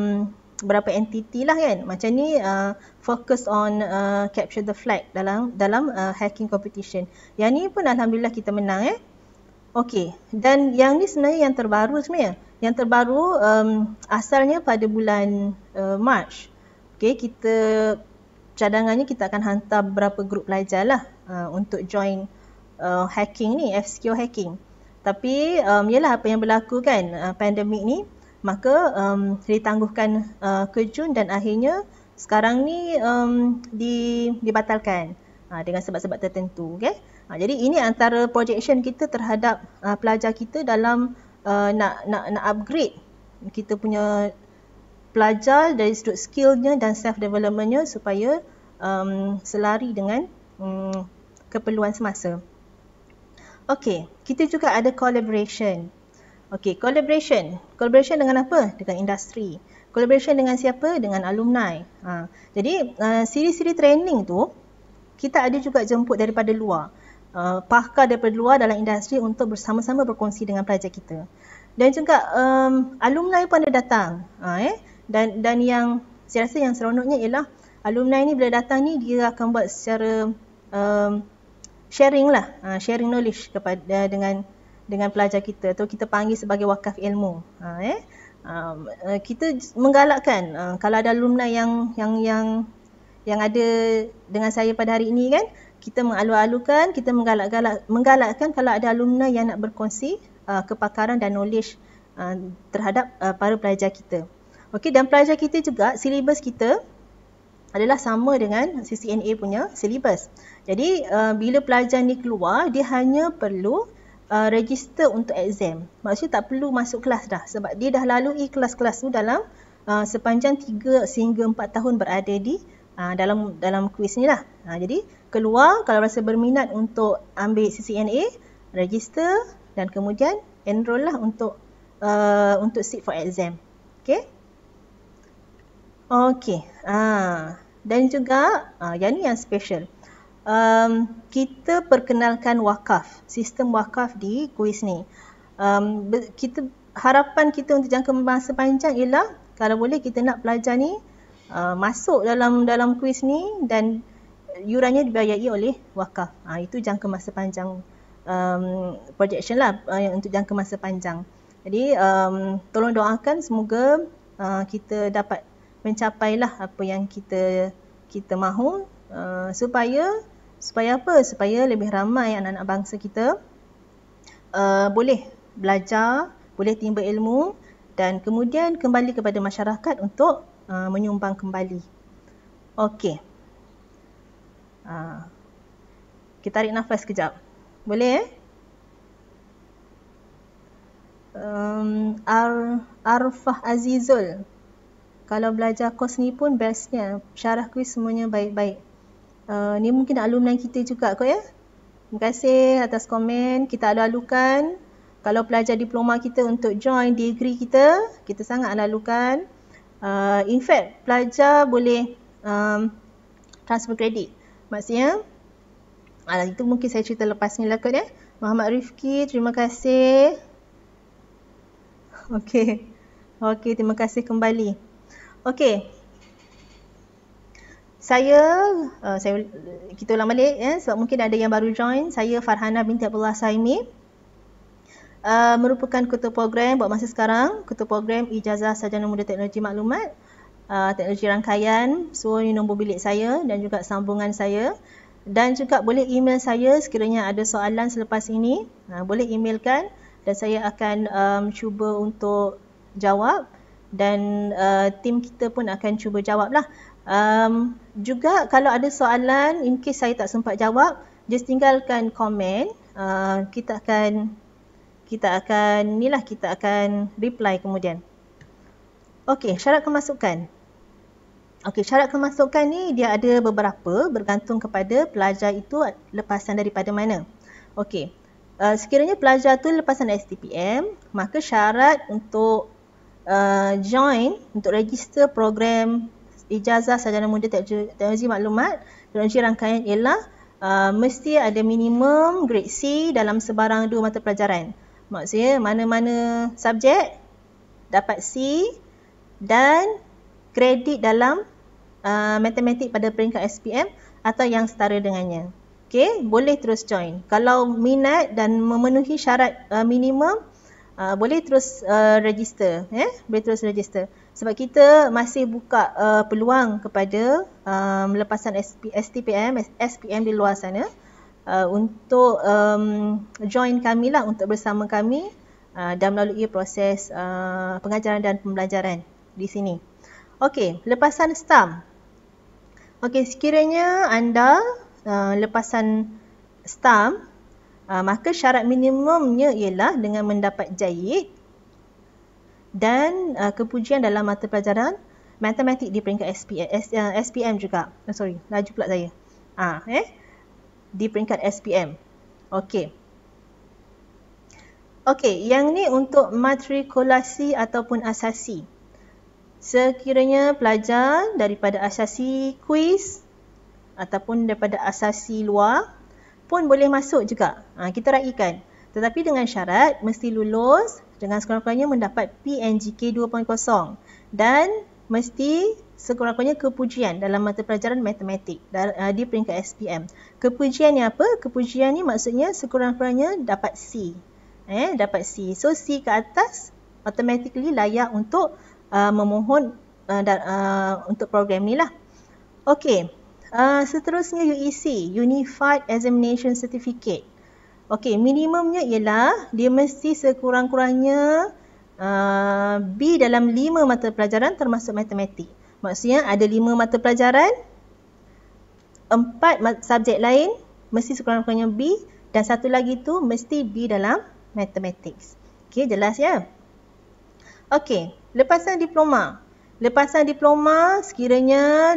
beberapa entiti lah kan macam ni uh, focus on uh, capture the flag dalam dalam uh, hacking competition yang ni pun alhamdulillah kita menang eh okey dan yang ni sebenarnya yang terbaru sebenarnya yang terbaru um, asalnya pada bulan uh, March okey kita cadangannya kita akan hantar beberapa grup pelajar lah uh, untuk join uh, hacking ni FSKO hacking tapi um, yelah apa yang berlaku kan uh, pandemik ni maka um, ditangguhkan uh, ke Jun dan akhirnya sekarang ni um, di, dibatalkan uh, dengan sebab-sebab tertentu. Okay? Uh, jadi ini antara projection kita terhadap uh, pelajar kita dalam uh, nak, nak, nak upgrade kita punya pelajar dari sudut skillnya dan self developmentnya supaya um, selari dengan um, keperluan semasa. Okay, kita juga ada collaboration. Okay, collaboration. Collaboration dengan apa? Dengan industri. Collaboration dengan siapa? Dengan alumni. Ha. Jadi, uh, siri-siri training tu, kita ada juga jemput daripada luar. Uh, pakar daripada luar dalam industri untuk bersama-sama berkongsi dengan pelajar kita. Dan juga um, alumni pun ada datang. Ha, eh? dan, dan yang saya rasa yang seronoknya ialah alumni ni bila datang ni dia akan buat secara um, sharing lah uh, sharing knowledge kepada dengan dengan pelajar kita atau kita panggil sebagai wakaf ilmu uh, eh uh, kita menggalakkan uh, kalau ada alumni yang yang yang yang ada dengan saya pada hari ini kan kita mengalu-alukan kita menggalak-galak menggalakkan kalau ada alumni yang nak berkongsi uh, kepakaran dan knowledge uh, terhadap uh, para pelajar kita okey dan pelajar kita juga silibus kita adalah sama dengan CCNA punya syllabus. Jadi uh, bila pelajar ni keluar dia hanya perlu uh, register untuk exam. Maksudnya tak perlu masuk kelas dah sebab dia dah lalui kelas-kelas tu dalam uh, sepanjang 3 sehingga 4 tahun berada di uh, dalam dalam kuis ni lah. Uh, jadi keluar kalau rasa berminat untuk ambil CCNA, register dan kemudian enrol lah untuk uh, untuk sit for exam. Okay? Okey. Ha. Dan juga, ha, yang ni yang special. Um, kita perkenalkan wakaf, sistem wakaf di kuis ni. Um, kita, harapan kita untuk jangka masa panjang ialah kalau boleh kita nak pelajar ni uh, masuk dalam dalam kuis ni dan yurannya dibayari oleh wakaf. Ha, itu jangka masa panjang um, projection lah uh, untuk jangka masa panjang. Jadi um, tolong doakan semoga uh, kita dapat mencapailah apa yang kita kita mahu uh, supaya supaya apa supaya lebih ramai anak-anak bangsa kita uh, boleh belajar boleh timba ilmu dan kemudian kembali kepada masyarakat untuk uh, menyumbang kembali okey uh, kita tarik nafas kejap boleh eh um, Ar Arfah Azizul kalau belajar kos ni pun bestnya. Syarah kuis semuanya baik-baik. Uh, ni mungkin alumni kita juga kot ya. Terima kasih atas komen. Kita alu-alukan. Kalau pelajar diploma kita untuk join degree kita, kita sangat alu-alukan. Uh, in fact, pelajar boleh um, transfer kredit. Maksudnya, uh, itu mungkin saya cerita lepas ni lah kot ya. Muhammad Rifki, terima kasih. Okay. Okay, terima kasih kembali. Okey. Saya uh, saya kita ulang balik ya sebab mungkin ada yang baru join. Saya Farhana binti Abdullah Saimi. Uh, merupakan ketua program buat masa sekarang, ketua program Ijazah Sarjana Muda Teknologi Maklumat, uh, teknologi rangkaian. So ini nombor bilik saya dan juga sambungan saya. Dan juga boleh email saya sekiranya ada soalan selepas ini. Uh, boleh emailkan dan saya akan um, cuba untuk jawab dan uh, tim kita pun akan cuba jawab lah. Um, juga kalau ada soalan in case saya tak sempat jawab, just tinggalkan komen. Uh, kita akan kita akan ni lah kita akan reply kemudian. Okey, syarat kemasukan. Okey, syarat kemasukan ni dia ada beberapa bergantung kepada pelajar itu lepasan daripada mana. Okey, uh, sekiranya pelajar tu lepasan STPM, maka syarat untuk uh, join untuk register program ijazah sarjana muda teknologi maklumat teknologi rangkaian ialah uh, mesti ada minimum grade C dalam sebarang dua mata pelajaran. Maksudnya mana-mana subjek dapat C dan kredit dalam uh, matematik pada peringkat SPM atau yang setara dengannya. Okey, boleh terus join. Kalau minat dan memenuhi syarat uh, minimum uh, boleh terus uh, register eh boleh terus register sebab kita masih buka uh, peluang kepada um, lepasan SP, STPM SPM di luar sana uh, untuk um, join kami lah untuk bersama kami uh, dan melalui proses uh, pengajaran dan pembelajaran di sini. Okey, lepasan STAM. Okey, sekiranya anda uh, lepasan STAM uh, maka syarat minimumnya ialah dengan mendapat jahit dan uh, kepujian dalam mata pelajaran matematik di peringkat SPM, SPM ah, juga. Oh, sorry, laju pula saya. Ah, eh? Di peringkat SPM. Okey. Okey, yang ni untuk matrikulasi ataupun asasi. Sekiranya pelajar daripada asasi kuis ataupun daripada asasi luar pun boleh masuk juga. Ha, kita raikan. Tetapi dengan syarat mesti lulus dengan sekurang-kurangnya mendapat PNGK 2.0 dan mesti sekurang-kurangnya kepujian dalam mata pelajaran matematik ha, di peringkat SPM. Kepujian ni apa? Kepujian ni maksudnya sekurang-kurangnya dapat C. Eh, dapat C. So C ke atas automatically layak untuk uh, memohon uh, uh, untuk program ni lah. Okay. Ah, seterusnya UEC, Unified Examination Certificate. Okey, minimumnya ialah dia mesti sekurang-kurangnya uh, B dalam lima mata pelajaran termasuk matematik. Maksudnya ada lima mata pelajaran, empat subjek lain mesti sekurang-kurangnya B dan satu lagi tu mesti B dalam matematik. Okey, jelas ya? Okey, lepasan diploma. Lepasan diploma sekiranya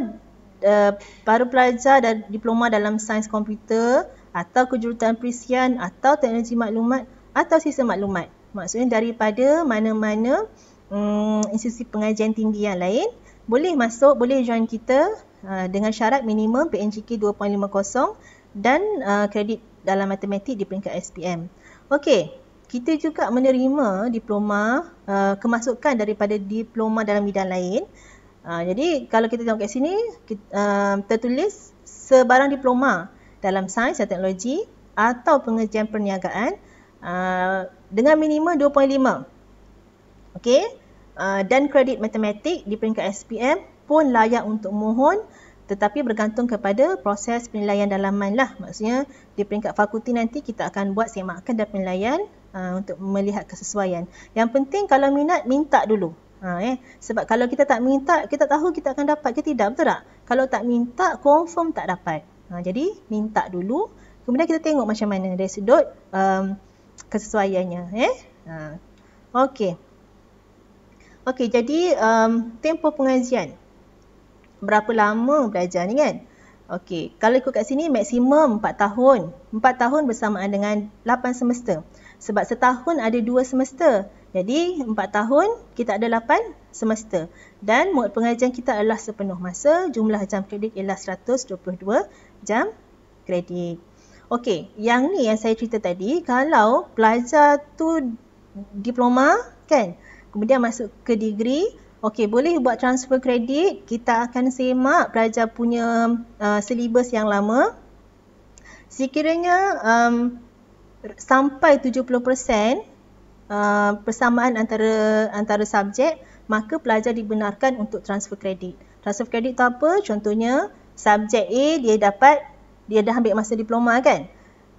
Eh, baru pelajar dan diploma dalam sains komputer atau kejurutan perisian atau teknologi maklumat atau sistem maklumat. Maksudnya daripada mana-mana um, institusi pengajian tinggi yang lain boleh masuk, boleh join kita uh, dengan syarat minimum PNGK 2.50 dan uh, kredit dalam matematik di peringkat SPM. Okey, kita juga menerima diploma uh, kemasukan daripada diploma dalam bidang lain Ha, jadi kalau kita tengok kat sini kita, ha, uh, tertulis sebarang diploma dalam sains dan teknologi atau pengerjaan perniagaan uh, dengan minima 2.5. Okey. Uh, dan kredit matematik di peringkat SPM pun layak untuk mohon tetapi bergantung kepada proses penilaian dalaman lah. Maksudnya di peringkat fakulti nanti kita akan buat semakan dan penilaian uh, untuk melihat kesesuaian. Yang penting kalau minat, minta dulu. Ha, eh? Sebab kalau kita tak minta, kita tahu kita akan dapat ke tidak, betul tak? Kalau tak minta, confirm tak dapat. Ha, jadi, minta dulu. Kemudian kita tengok macam mana dari sudut um, kesesuaiannya. Eh? Ha. Okey. Okey, jadi um, tempoh pengajian. Berapa lama belajar ni kan? Okey, kalau ikut kat sini maksimum 4 tahun. 4 tahun bersamaan dengan 8 semester. Sebab setahun ada 2 semester. Jadi 4 tahun kita ada 8 semester dan muat pengajian kita adalah sepenuh masa. Jumlah jam kredit ialah 122 jam kredit. Okey, yang ni yang saya cerita tadi, kalau pelajar tu diploma kan, kemudian masuk ke degree, okey boleh buat transfer kredit, kita akan semak pelajar punya uh, syllabus yang lama. Sekiranya um, sampai 70% Uh, persamaan antara antara subjek, maka pelajar dibenarkan untuk transfer kredit. Transfer kredit tu apa? Contohnya subjek A dia dapat dia dah ambil masa diploma kan?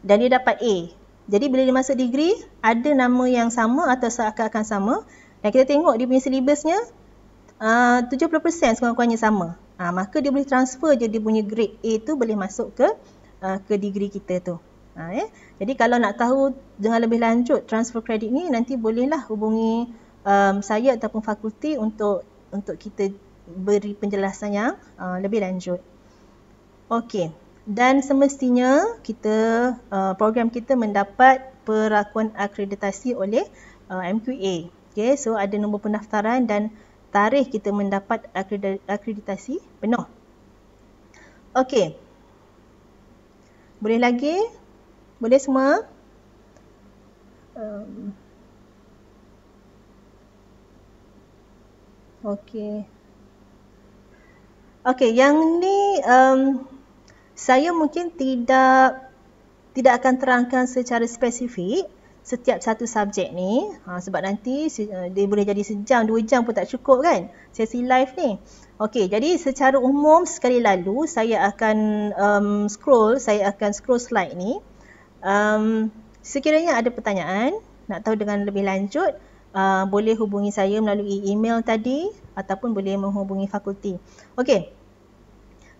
Dan dia dapat A. Jadi bila dia masuk degree, ada nama yang sama atau seakan-akan sama. Dan kita tengok dia punya syllabusnya uh, 70% sekurang-kurangnya sama. Uh, maka dia boleh transfer je dia punya grade A tu boleh masuk ke uh, ke degree kita tu. Ha, eh? Jadi kalau nak tahu dengan lebih lanjut transfer kredit ni nanti bolehlah hubungi um, saya ataupun fakulti untuk untuk kita beri penjelasan yang uh, lebih lanjut. Okey. Dan semestinya kita uh, program kita mendapat perakuan akreditasi oleh uh, MQA. Okey, so ada nombor pendaftaran dan tarikh kita mendapat akreditasi penuh. Okey. Boleh lagi? Boleh semua? Um. Okey. Okey, yang ni um, saya mungkin tidak tidak akan terangkan secara spesifik setiap satu subjek ni ha, sebab nanti uh, dia boleh jadi sejam, dua jam pun tak cukup kan sesi live ni. Okey, jadi secara umum sekali lalu saya akan um, scroll, saya akan scroll slide ni um, sekiranya ada pertanyaan nak tahu dengan lebih lanjut uh, boleh hubungi saya melalui email tadi ataupun boleh menghubungi fakulti. Okey.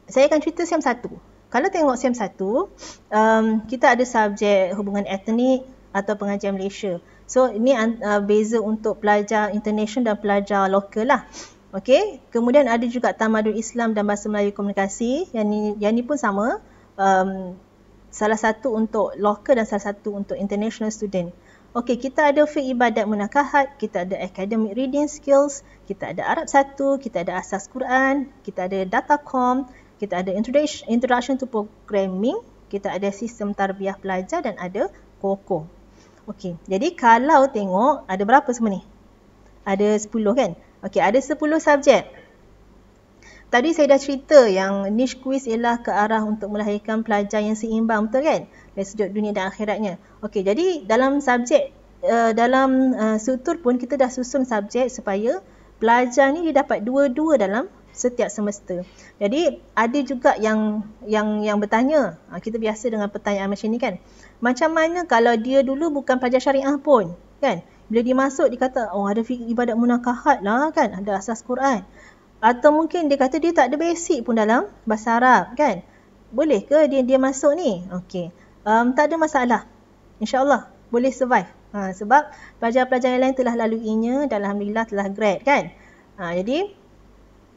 Saya akan cerita SEM 1. Kalau tengok SEM 1, um, kita ada subjek hubungan etnik atau pengajian Malaysia. So ini uh, beza untuk pelajar international dan pelajar lokal lah. Okey. Kemudian ada juga Tamadun Islam dan Bahasa Melayu Komunikasi. Yang ini pun sama. Um, salah satu untuk local dan salah satu untuk international student. Okey, kita ada fiqh ibadat munakahat, kita ada academic reading skills, kita ada Arab 1, kita ada asas Quran, kita ada data com, kita ada introduction to programming, kita ada sistem tarbiyah pelajar dan ada koko. Okey, jadi kalau tengok ada berapa sebenarnya? Ada 10 kan? Okey, ada 10 subjek tadi saya dah cerita yang niche quiz ialah ke arah untuk melahirkan pelajar yang seimbang betul kan dari sudut dunia dan akhiratnya okey jadi dalam subjek uh, dalam uh, eh, sutur pun kita dah susun subjek supaya pelajar ni dia dapat dua-dua dalam setiap semester. Jadi ada juga yang yang yang bertanya. Ah, kita biasa dengan pertanyaan macam ni kan. Macam mana kalau dia dulu bukan pelajar syariah pun kan. Bila dia masuk dia kata oh ada ibadat munakahat lah kan. Ada asas Quran atau mungkin dia kata dia tak ada basic pun dalam bahasa Arab kan boleh ke dia dia masuk ni okey um, tak ada masalah insyaallah boleh survive ha, sebab pelajar-pelajar yang lain telah laluinya dan alhamdulillah telah grad kan ha, jadi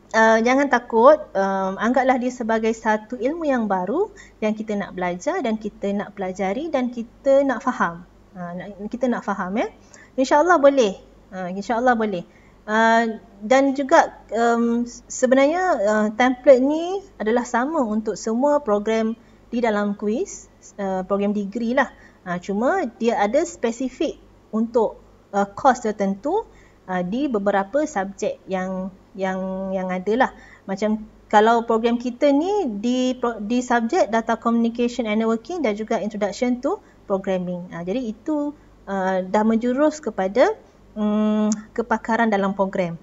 Uh, jangan takut, um, anggaplah dia sebagai satu ilmu yang baru yang kita nak belajar dan kita nak pelajari dan kita nak faham. Uh, nak, kita nak faham ya. InsyaAllah boleh. Uh, InsyaAllah boleh. Uh, dan juga um, sebenarnya uh, template ni adalah sama untuk semua program di dalam kuis, uh, program degree lah. Uh, cuma dia ada spesifik untuk uh, course tertentu uh, di beberapa subjek yang yang yang ada lah. Macam kalau program kita ni di di subjek data communication and networking dan juga introduction to programming. Uh, jadi itu uh, dah menjurus kepada um, kepakaran dalam program.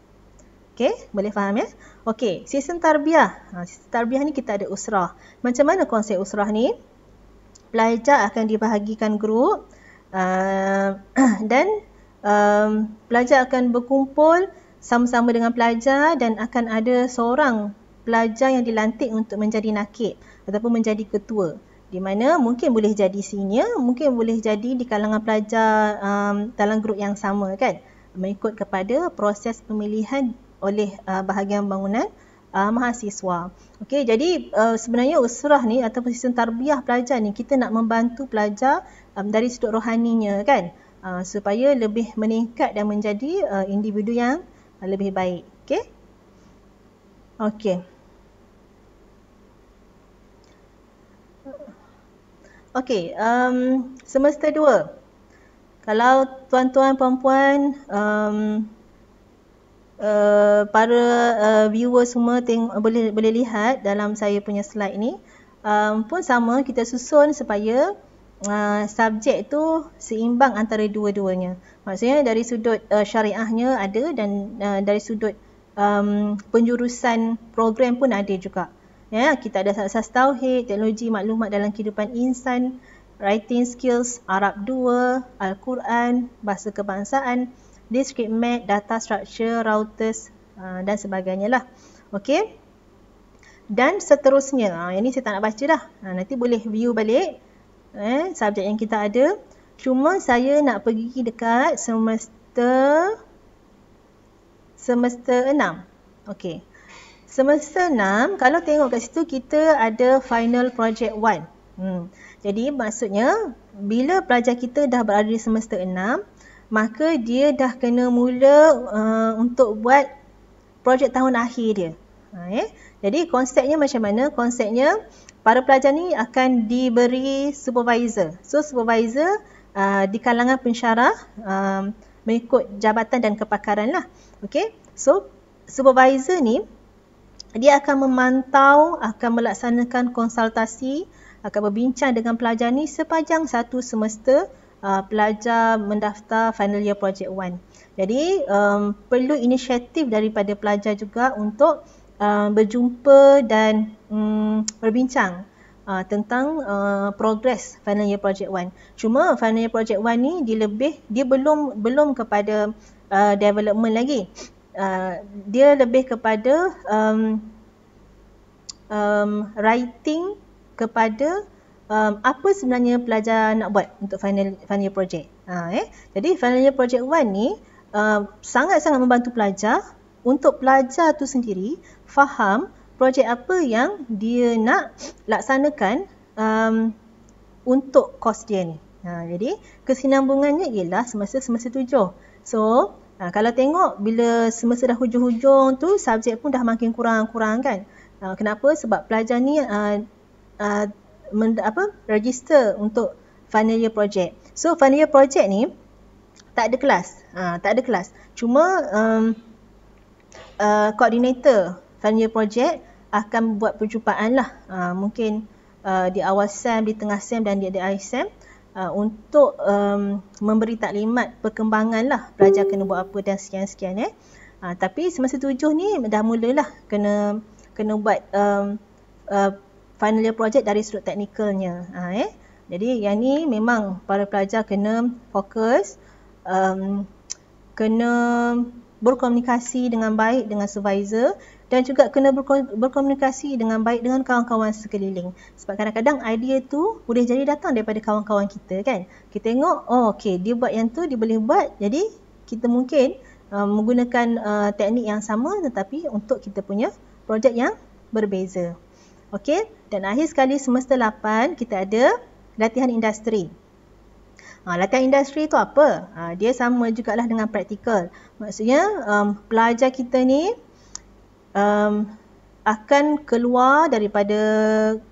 Okey, boleh faham ya? Okey, sistem tarbiah. Ha, sistem tarbiah ni kita ada usrah. Macam mana konsep usrah ni? Pelajar akan dibahagikan grup uh, dan um, pelajar akan berkumpul sama-sama dengan pelajar dan akan ada seorang pelajar yang dilantik untuk menjadi nakib ataupun menjadi ketua di mana mungkin boleh jadi senior, mungkin boleh jadi di kalangan pelajar um, dalam grup yang sama kan mengikut kepada proses pemilihan oleh uh, bahagian bangunan uh, mahasiswa. Okey, jadi uh, sebenarnya usrah ni atau sistem tarbiyah pelajar ni kita nak membantu pelajar um, dari sudut rohaninya kan uh, supaya lebih meningkat dan menjadi uh, individu yang lebih baik. Okey. Okey. Okey, um, semester 2. Kalau tuan-tuan puan-puan um, uh, para uh, viewer semua teng- boleh boleh lihat dalam saya punya slide ni, um, pun sama kita susun supaya uh, subjek tu seimbang antara dua-duanya. Maksudnya dari sudut uh, syariahnya ada dan uh, dari sudut um, penjurusan program pun ada juga ya kita ada asas tauhid teknologi maklumat dalam kehidupan insan writing skills Arab 2 Al-Quran bahasa kebangsaan discrete map data structure routers ah, dan sebagainya lah okey dan seterusnya yang ah, ini saya tak nak baca dah ah, nanti boleh view balik eh subjek yang kita ada cuma saya nak pergi dekat semester semester 6 okey Semester 6, kalau tengok kat situ kita ada final project 1. Hmm. Jadi maksudnya bila pelajar kita dah berada di semester 6, maka dia dah kena mula uh, untuk buat projek tahun akhir dia. Ha, eh? Jadi konsepnya macam mana? Konsepnya para pelajar ni akan diberi supervisor. So supervisor uh, di kalangan pensyarah uh, mengikut jabatan dan kepakaran lah. Okay. So supervisor ni dia akan memantau, akan melaksanakan konsultasi, akan berbincang dengan pelajar ni sepanjang satu semester uh, pelajar mendaftar final year project One. Jadi um, perlu inisiatif daripada pelajar juga untuk uh, berjumpa dan um, berbincang uh, tentang uh, progress final year project One. Cuma final year project One ni dia lebih dia belum belum kepada uh, development lagi uh, dia lebih kepada um, um, writing kepada um, apa sebenarnya pelajar nak buat untuk final final year project. Ha, eh. Jadi final year project one ni uh, sangat-sangat uh, membantu pelajar untuk pelajar tu sendiri faham projek apa yang dia nak laksanakan um, untuk kos dia ni. Ha, jadi kesinambungannya ialah semasa semasa tujuh. So, Ha, kalau tengok bila semasa dah hujung-hujung tu subjek pun dah makin kurang-kurang kan. Ha, kenapa? Sebab pelajar ni uh, uh, mend- apa? register untuk final year project. So final year project ni tak ada kelas. Ha, tak ada kelas. Cuma um, uh, coordinator final year project akan buat perjumpaan lah. Ha, mungkin uh, di awal SEM, di tengah SEM dan di akhir SEM uh, untuk um, memberi taklimat perkembangan lah pelajar kena buat apa dan sekian-sekian eh. Uh, tapi semasa tujuh ni dah mulalah kena kena buat um, uh, final year project dari sudut teknikalnya. Uh, eh. Jadi yang ni memang para pelajar kena fokus, um, kena berkomunikasi dengan baik dengan supervisor dan juga kena berkomunikasi dengan baik dengan kawan-kawan sekeliling. Sebab kadang-kadang idea tu boleh jadi datang daripada kawan-kawan kita kan. Kita tengok, oh okay, dia buat yang tu, dia boleh buat. Jadi kita mungkin uh, menggunakan uh, teknik yang sama tetapi untuk kita punya projek yang berbeza. Okay, dan akhir sekali semester 8 kita ada latihan industri. Ha, latihan industri tu apa? Ha, dia sama jugalah dengan praktikal. Maksudnya um, pelajar kita ni um, akan keluar daripada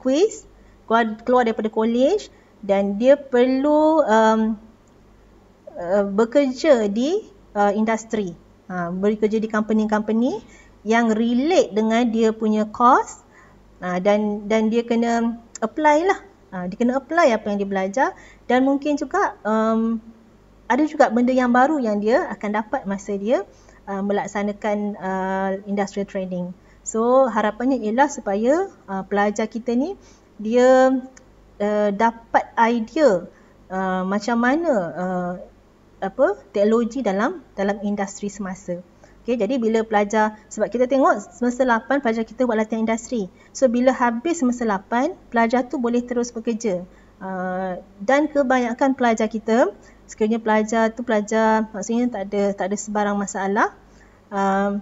kuis, keluar, keluar daripada kolej, dan dia perlu um, uh, bekerja di uh, industri. Ha, bekerja di company-company yang relate dengan dia punya course ha, dan dan dia kena apply lah. Ha, dia kena apply apa yang dia belajar dan mungkin juga um, ada juga benda yang baru yang dia akan dapat masa dia Uh, melaksanakan uh, industrial training. So harapannya ialah supaya uh, pelajar kita ni dia uh, dapat idea uh, macam mana uh, apa teknologi dalam dalam industri semasa. Okay, jadi bila pelajar sebab kita tengok semester 8 pelajar kita buat latihan industri. So bila habis semester 8 pelajar tu boleh terus bekerja. Uh, dan kebanyakan pelajar kita sekiranya pelajar tu pelajar maksudnya tak ada tak ada sebarang masalah Um,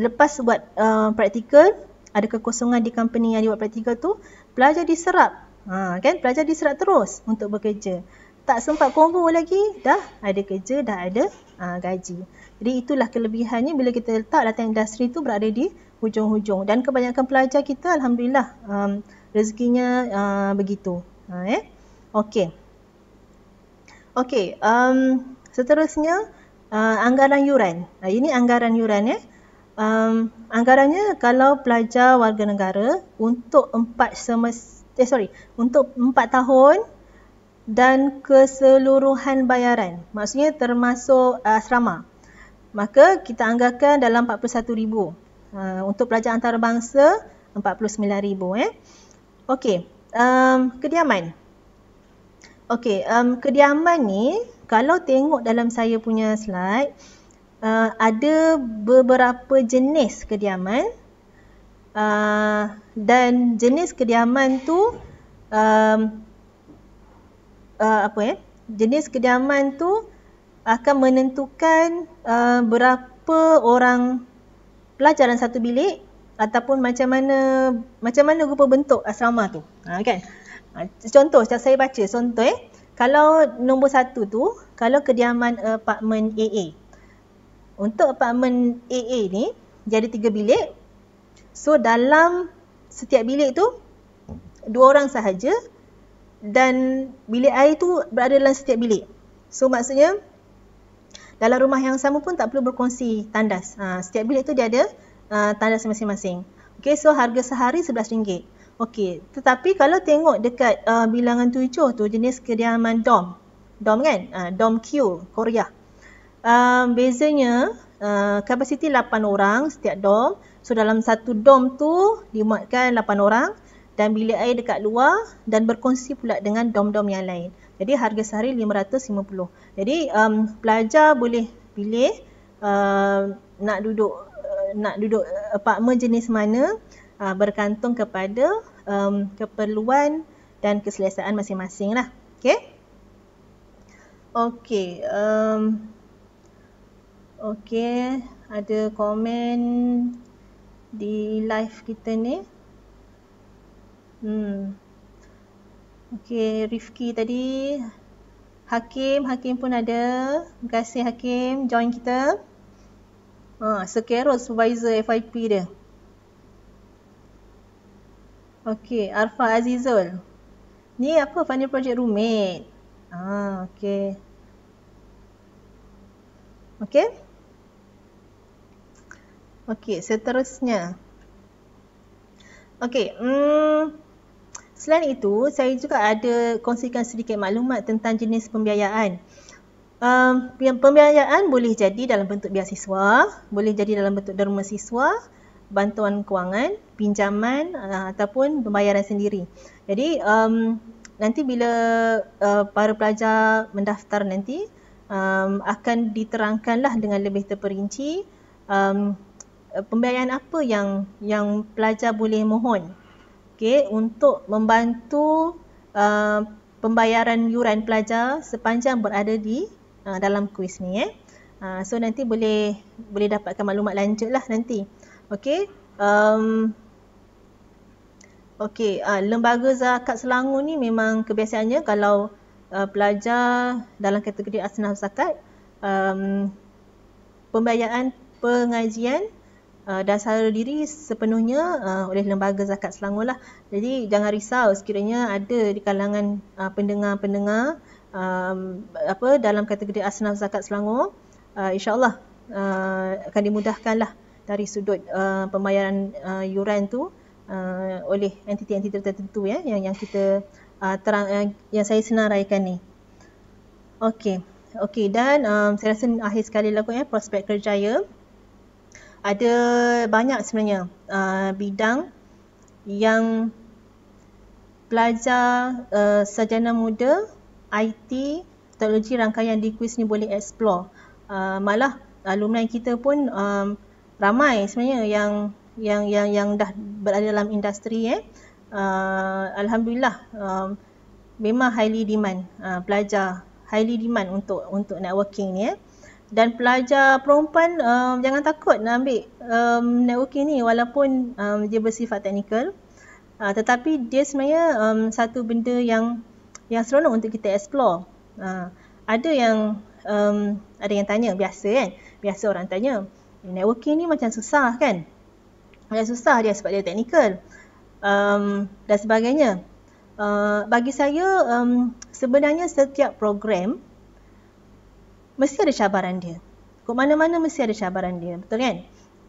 lepas buat uh, praktikal ada kekosongan di company yang dia buat praktikal tu pelajar diserap ha, kan pelajar diserap terus untuk bekerja tak sempat kongo lagi dah ada kerja dah ada uh, gaji jadi itulah kelebihannya bila kita letak latihan industri tu berada di hujung-hujung dan kebanyakan pelajar kita alhamdulillah um, rezekinya uh, begitu ha, eh okey okey um, seterusnya uh, anggaran yuran. Uh, ini anggaran yuran ya. Um, anggarannya kalau pelajar warga negara untuk empat semester, eh, sorry, untuk empat tahun dan keseluruhan bayaran. Maksudnya termasuk uh, asrama. Maka kita anggarkan dalam empat puluh satu ribu untuk pelajar antarabangsa empat 49,000 eh. Ya. Okey. Um, kediaman. Okey, um, kediaman ni kalau tengok dalam saya punya slide uh, ada beberapa jenis kediaman uh, dan jenis kediaman tu um, uh, apa ya jenis kediaman tu akan menentukan uh, berapa orang pelajar dalam satu bilik ataupun macam mana macam mana rupa bentuk asrama tu ha, kan ha, contoh saya baca contoh eh kalau nombor satu tu, kalau kediaman apartmen AA. Untuk apartmen AA ni, jadi tiga bilik. So dalam setiap bilik tu, dua orang sahaja dan bilik air tu berada dalam setiap bilik. So maksudnya, dalam rumah yang sama pun tak perlu berkongsi tandas. Ha, setiap bilik tu dia ada uh, tandas masing-masing. Okay, so harga sehari RM11. Okey, tetapi kalau tengok dekat uh, bilangan tujuh tu jenis kediaman dom. Dom kan? Uh, dom Q, Korea. Uh, bezanya uh, kapasiti lapan orang setiap dom. So dalam satu dom tu dimuatkan lapan orang dan bilik air dekat luar dan berkongsi pula dengan dom-dom yang lain. Jadi harga sehari 550. Jadi um, pelajar boleh pilih uh, nak duduk uh, nak duduk uh, apartmen jenis mana uh, bergantung kepada um, keperluan dan keselesaan masing-masing lah. Okay. Okay. Um, okay. Ada komen di live kita ni. Hmm. Okay, Rifki tadi. Hakim, Hakim pun ada. Terima kasih Hakim join kita. Ha, ah, Sekero supervisor FIP dia. Okey, Arfa Azizul. Ni apa final project roommate? Ah, okey. Okey. Okey, seterusnya. Okey, mm selain itu, saya juga ada kongsikan sedikit maklumat tentang jenis pembiayaan. Um, pembiayaan boleh jadi dalam bentuk biasiswa, boleh jadi dalam bentuk derma siswa, bantuan kewangan, pinjaman uh, ataupun pembayaran sendiri. Jadi um, nanti bila uh, para pelajar mendaftar nanti um, akan diterangkanlah dengan lebih terperinci um, uh, pembiayaan apa yang yang pelajar boleh mohon. okay untuk membantu uh, pembayaran yuran pelajar sepanjang berada di uh, dalam kuis ni eh. Uh, so nanti boleh boleh dapatkan maklumat lanjutlah nanti. Okey. Um, Okey, uh, lembaga zakat Selangor ni memang kebiasaannya kalau uh, pelajar dalam kategori asnaf zakat um, pembayaran pengajian uh, ah, dasar diri sepenuhnya uh, oleh lembaga zakat Selangor lah. Jadi jangan risau sekiranya ada di kalangan uh, pendengar-pendengar um, apa dalam kategori asnaf zakat Selangor, uh, insya-Allah uh, akan dimudahkanlah dari sudut uh, pembayaran uh, yuran tu uh, oleh entiti-entiti tertentu ya yang yang kita uh, terang uh, yang saya senaraikan ni. Okey. Okey dan um, saya rasa akhir sekali lah ya prospek kerjaya. Ada banyak sebenarnya uh, bidang yang pelajar uh, sarjana muda IT teknologi rangkaian di kuis ni boleh explore. Uh, malah alumni kita pun um, ramai sebenarnya yang yang yang yang dah berada dalam industri eh uh, alhamdulillah um, memang highly demand uh, pelajar highly demand untuk untuk networking ni eh dan pelajar perempuan um, jangan takut nak ambil um, networking ni walaupun um, dia bersifat teknikal uh, tetapi dia sebenarnya um, satu benda yang yang seronok untuk kita explore uh, ada yang um, ada yang tanya biasa kan biasa orang tanya eh, networking ni macam susah kan yang susah dia sebab dia teknikal um, dan sebagainya. Uh, bagi saya um, sebenarnya setiap program mesti ada cabaran dia. Kok mana-mana mesti ada cabaran dia, betul kan?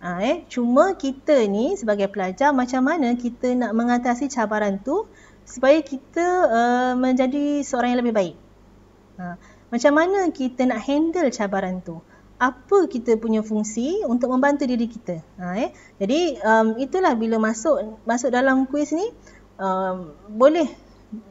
Ha, eh? Cuma kita ni sebagai pelajar macam mana kita nak mengatasi cabaran tu supaya kita uh, menjadi seorang yang lebih baik. Ha, macam mana kita nak handle cabaran tu? apa kita punya fungsi untuk membantu diri kita. Ha, eh. Jadi um, itulah bila masuk masuk dalam kuis ni um, boleh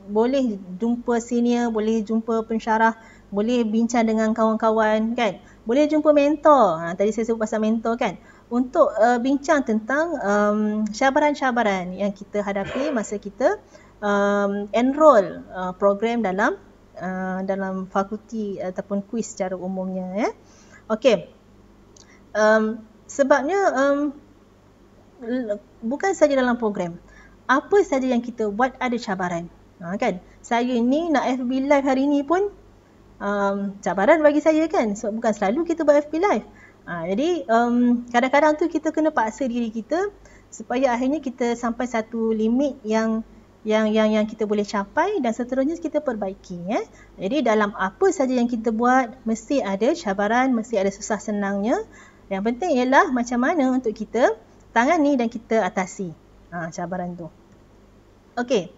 boleh jumpa senior, boleh jumpa pensyarah, boleh bincang dengan kawan-kawan kan. Boleh jumpa mentor. Ha, tadi saya sebut pasal mentor kan. Untuk uh, bincang tentang um, cabaran-cabaran yang kita hadapi masa kita um, enroll uh, program dalam uh, dalam fakulti ataupun kuis secara umumnya ya. Eh. Okey, Um, sebabnya um, bukan saja dalam program. Apa saja yang kita buat ada cabaran. Ha, kan? Saya ni nak FB live hari ni pun um, cabaran bagi saya kan. So, bukan selalu kita buat FB live. Ha, jadi um, kadang-kadang tu kita kena paksa diri kita supaya akhirnya kita sampai satu limit yang yang yang yang kita boleh capai dan seterusnya kita perbaiki ya. Jadi dalam apa saja yang kita buat mesti ada cabaran, mesti ada susah senangnya. Yang penting ialah macam mana untuk kita tangani dan kita atasi ha, cabaran tu. Okey.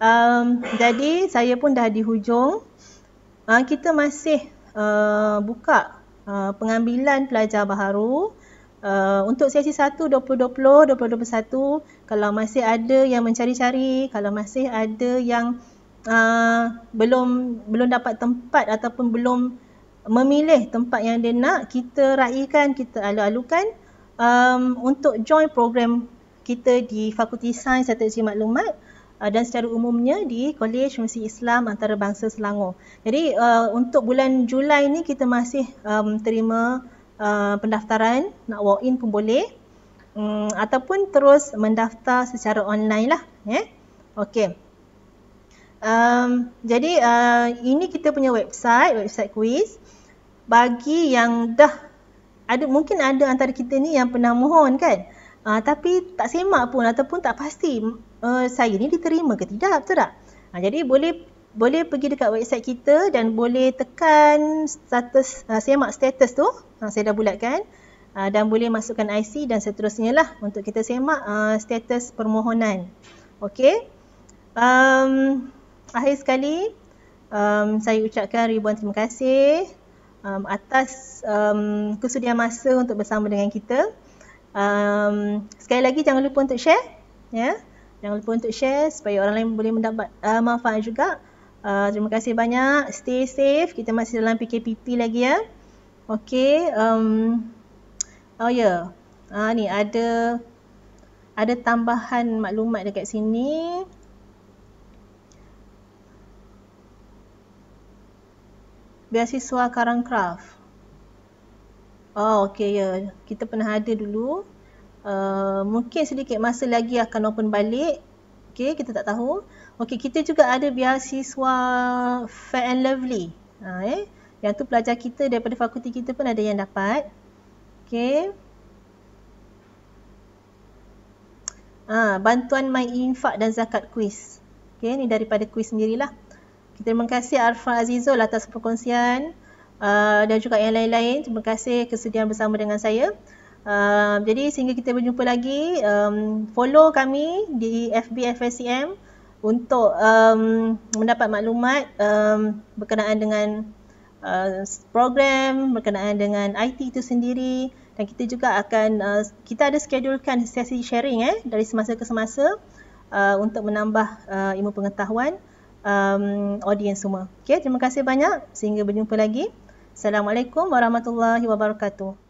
Um, jadi saya pun dah di hujung. Ha, kita masih uh, buka uh, pengambilan pelajar baharu uh, untuk sesi 1 2020 2021 kalau masih ada yang mencari-cari, kalau masih ada yang uh, belum belum dapat tempat ataupun belum memilih tempat yang dia nak, kita raikan, kita alu-alukan um, untuk join program kita di Fakulti Sains Strategi Maklumat uh, dan secara umumnya di Kolej Universiti Islam Antarabangsa Selangor. Jadi uh, untuk bulan Julai ni kita masih um, terima uh, pendaftaran, nak walk-in pun boleh um, ataupun terus mendaftar secara online lah. Yeah? Okay. Um, jadi uh, ini kita punya website, website kuis. Bagi yang dah ada mungkin ada antara kita ni yang pernah mohon kan. Uh, tapi tak semak pun ataupun tak pasti uh, saya ni diterima ke tidak, betul tak? Uh, jadi boleh boleh pergi dekat website kita dan boleh tekan status uh, semak status tu. Uh, saya dah bulatkan. Ah, dan boleh masukkan IC dan seterusnya lah untuk kita semak uh, status permohonan. Okey. Um, akhir sekali, um, saya ucapkan ribuan terima kasih um, atas um, kesudian masa untuk bersama dengan kita. Um, sekali lagi jangan lupa untuk share. Ya. Yeah. Jangan lupa untuk share supaya orang lain boleh mendapat uh, manfaat juga. Uh, terima kasih banyak. Stay safe. Kita masih dalam PKPP lagi ya. Okey. Um, Oh ya. Yeah. Ha, ni ada ada tambahan maklumat dekat sini. Beasiswa Karang Craft. Oh okey ya. Yeah. Kita pernah ada dulu. Uh, mungkin sedikit masa lagi akan open balik. Okey, kita tak tahu. Okey, kita juga ada beasiswa Fair and Lovely. Ha, eh. Yang tu pelajar kita daripada fakulti kita pun ada yang dapat. Okay, Ha, ah, bantuan main infak dan zakat kuis. Okay, ni daripada kuis sendirilah. Okay, terima kasih Arfan Azizul atas perkongsian uh, dan juga yang lain-lain. Terima kasih kesediaan bersama dengan saya. Uh, jadi sehingga kita berjumpa lagi, um, follow kami di FB FSCM untuk um, mendapat maklumat um, berkenaan dengan Uh, program berkenaan dengan IT itu sendiri dan kita juga akan uh, kita ada schedulekan sesi sharing eh dari semasa ke semasa uh, untuk menambah uh, ilmu pengetahuan um, audience semua. Okey, terima kasih banyak. Sehingga berjumpa lagi. Assalamualaikum warahmatullahi wabarakatuh.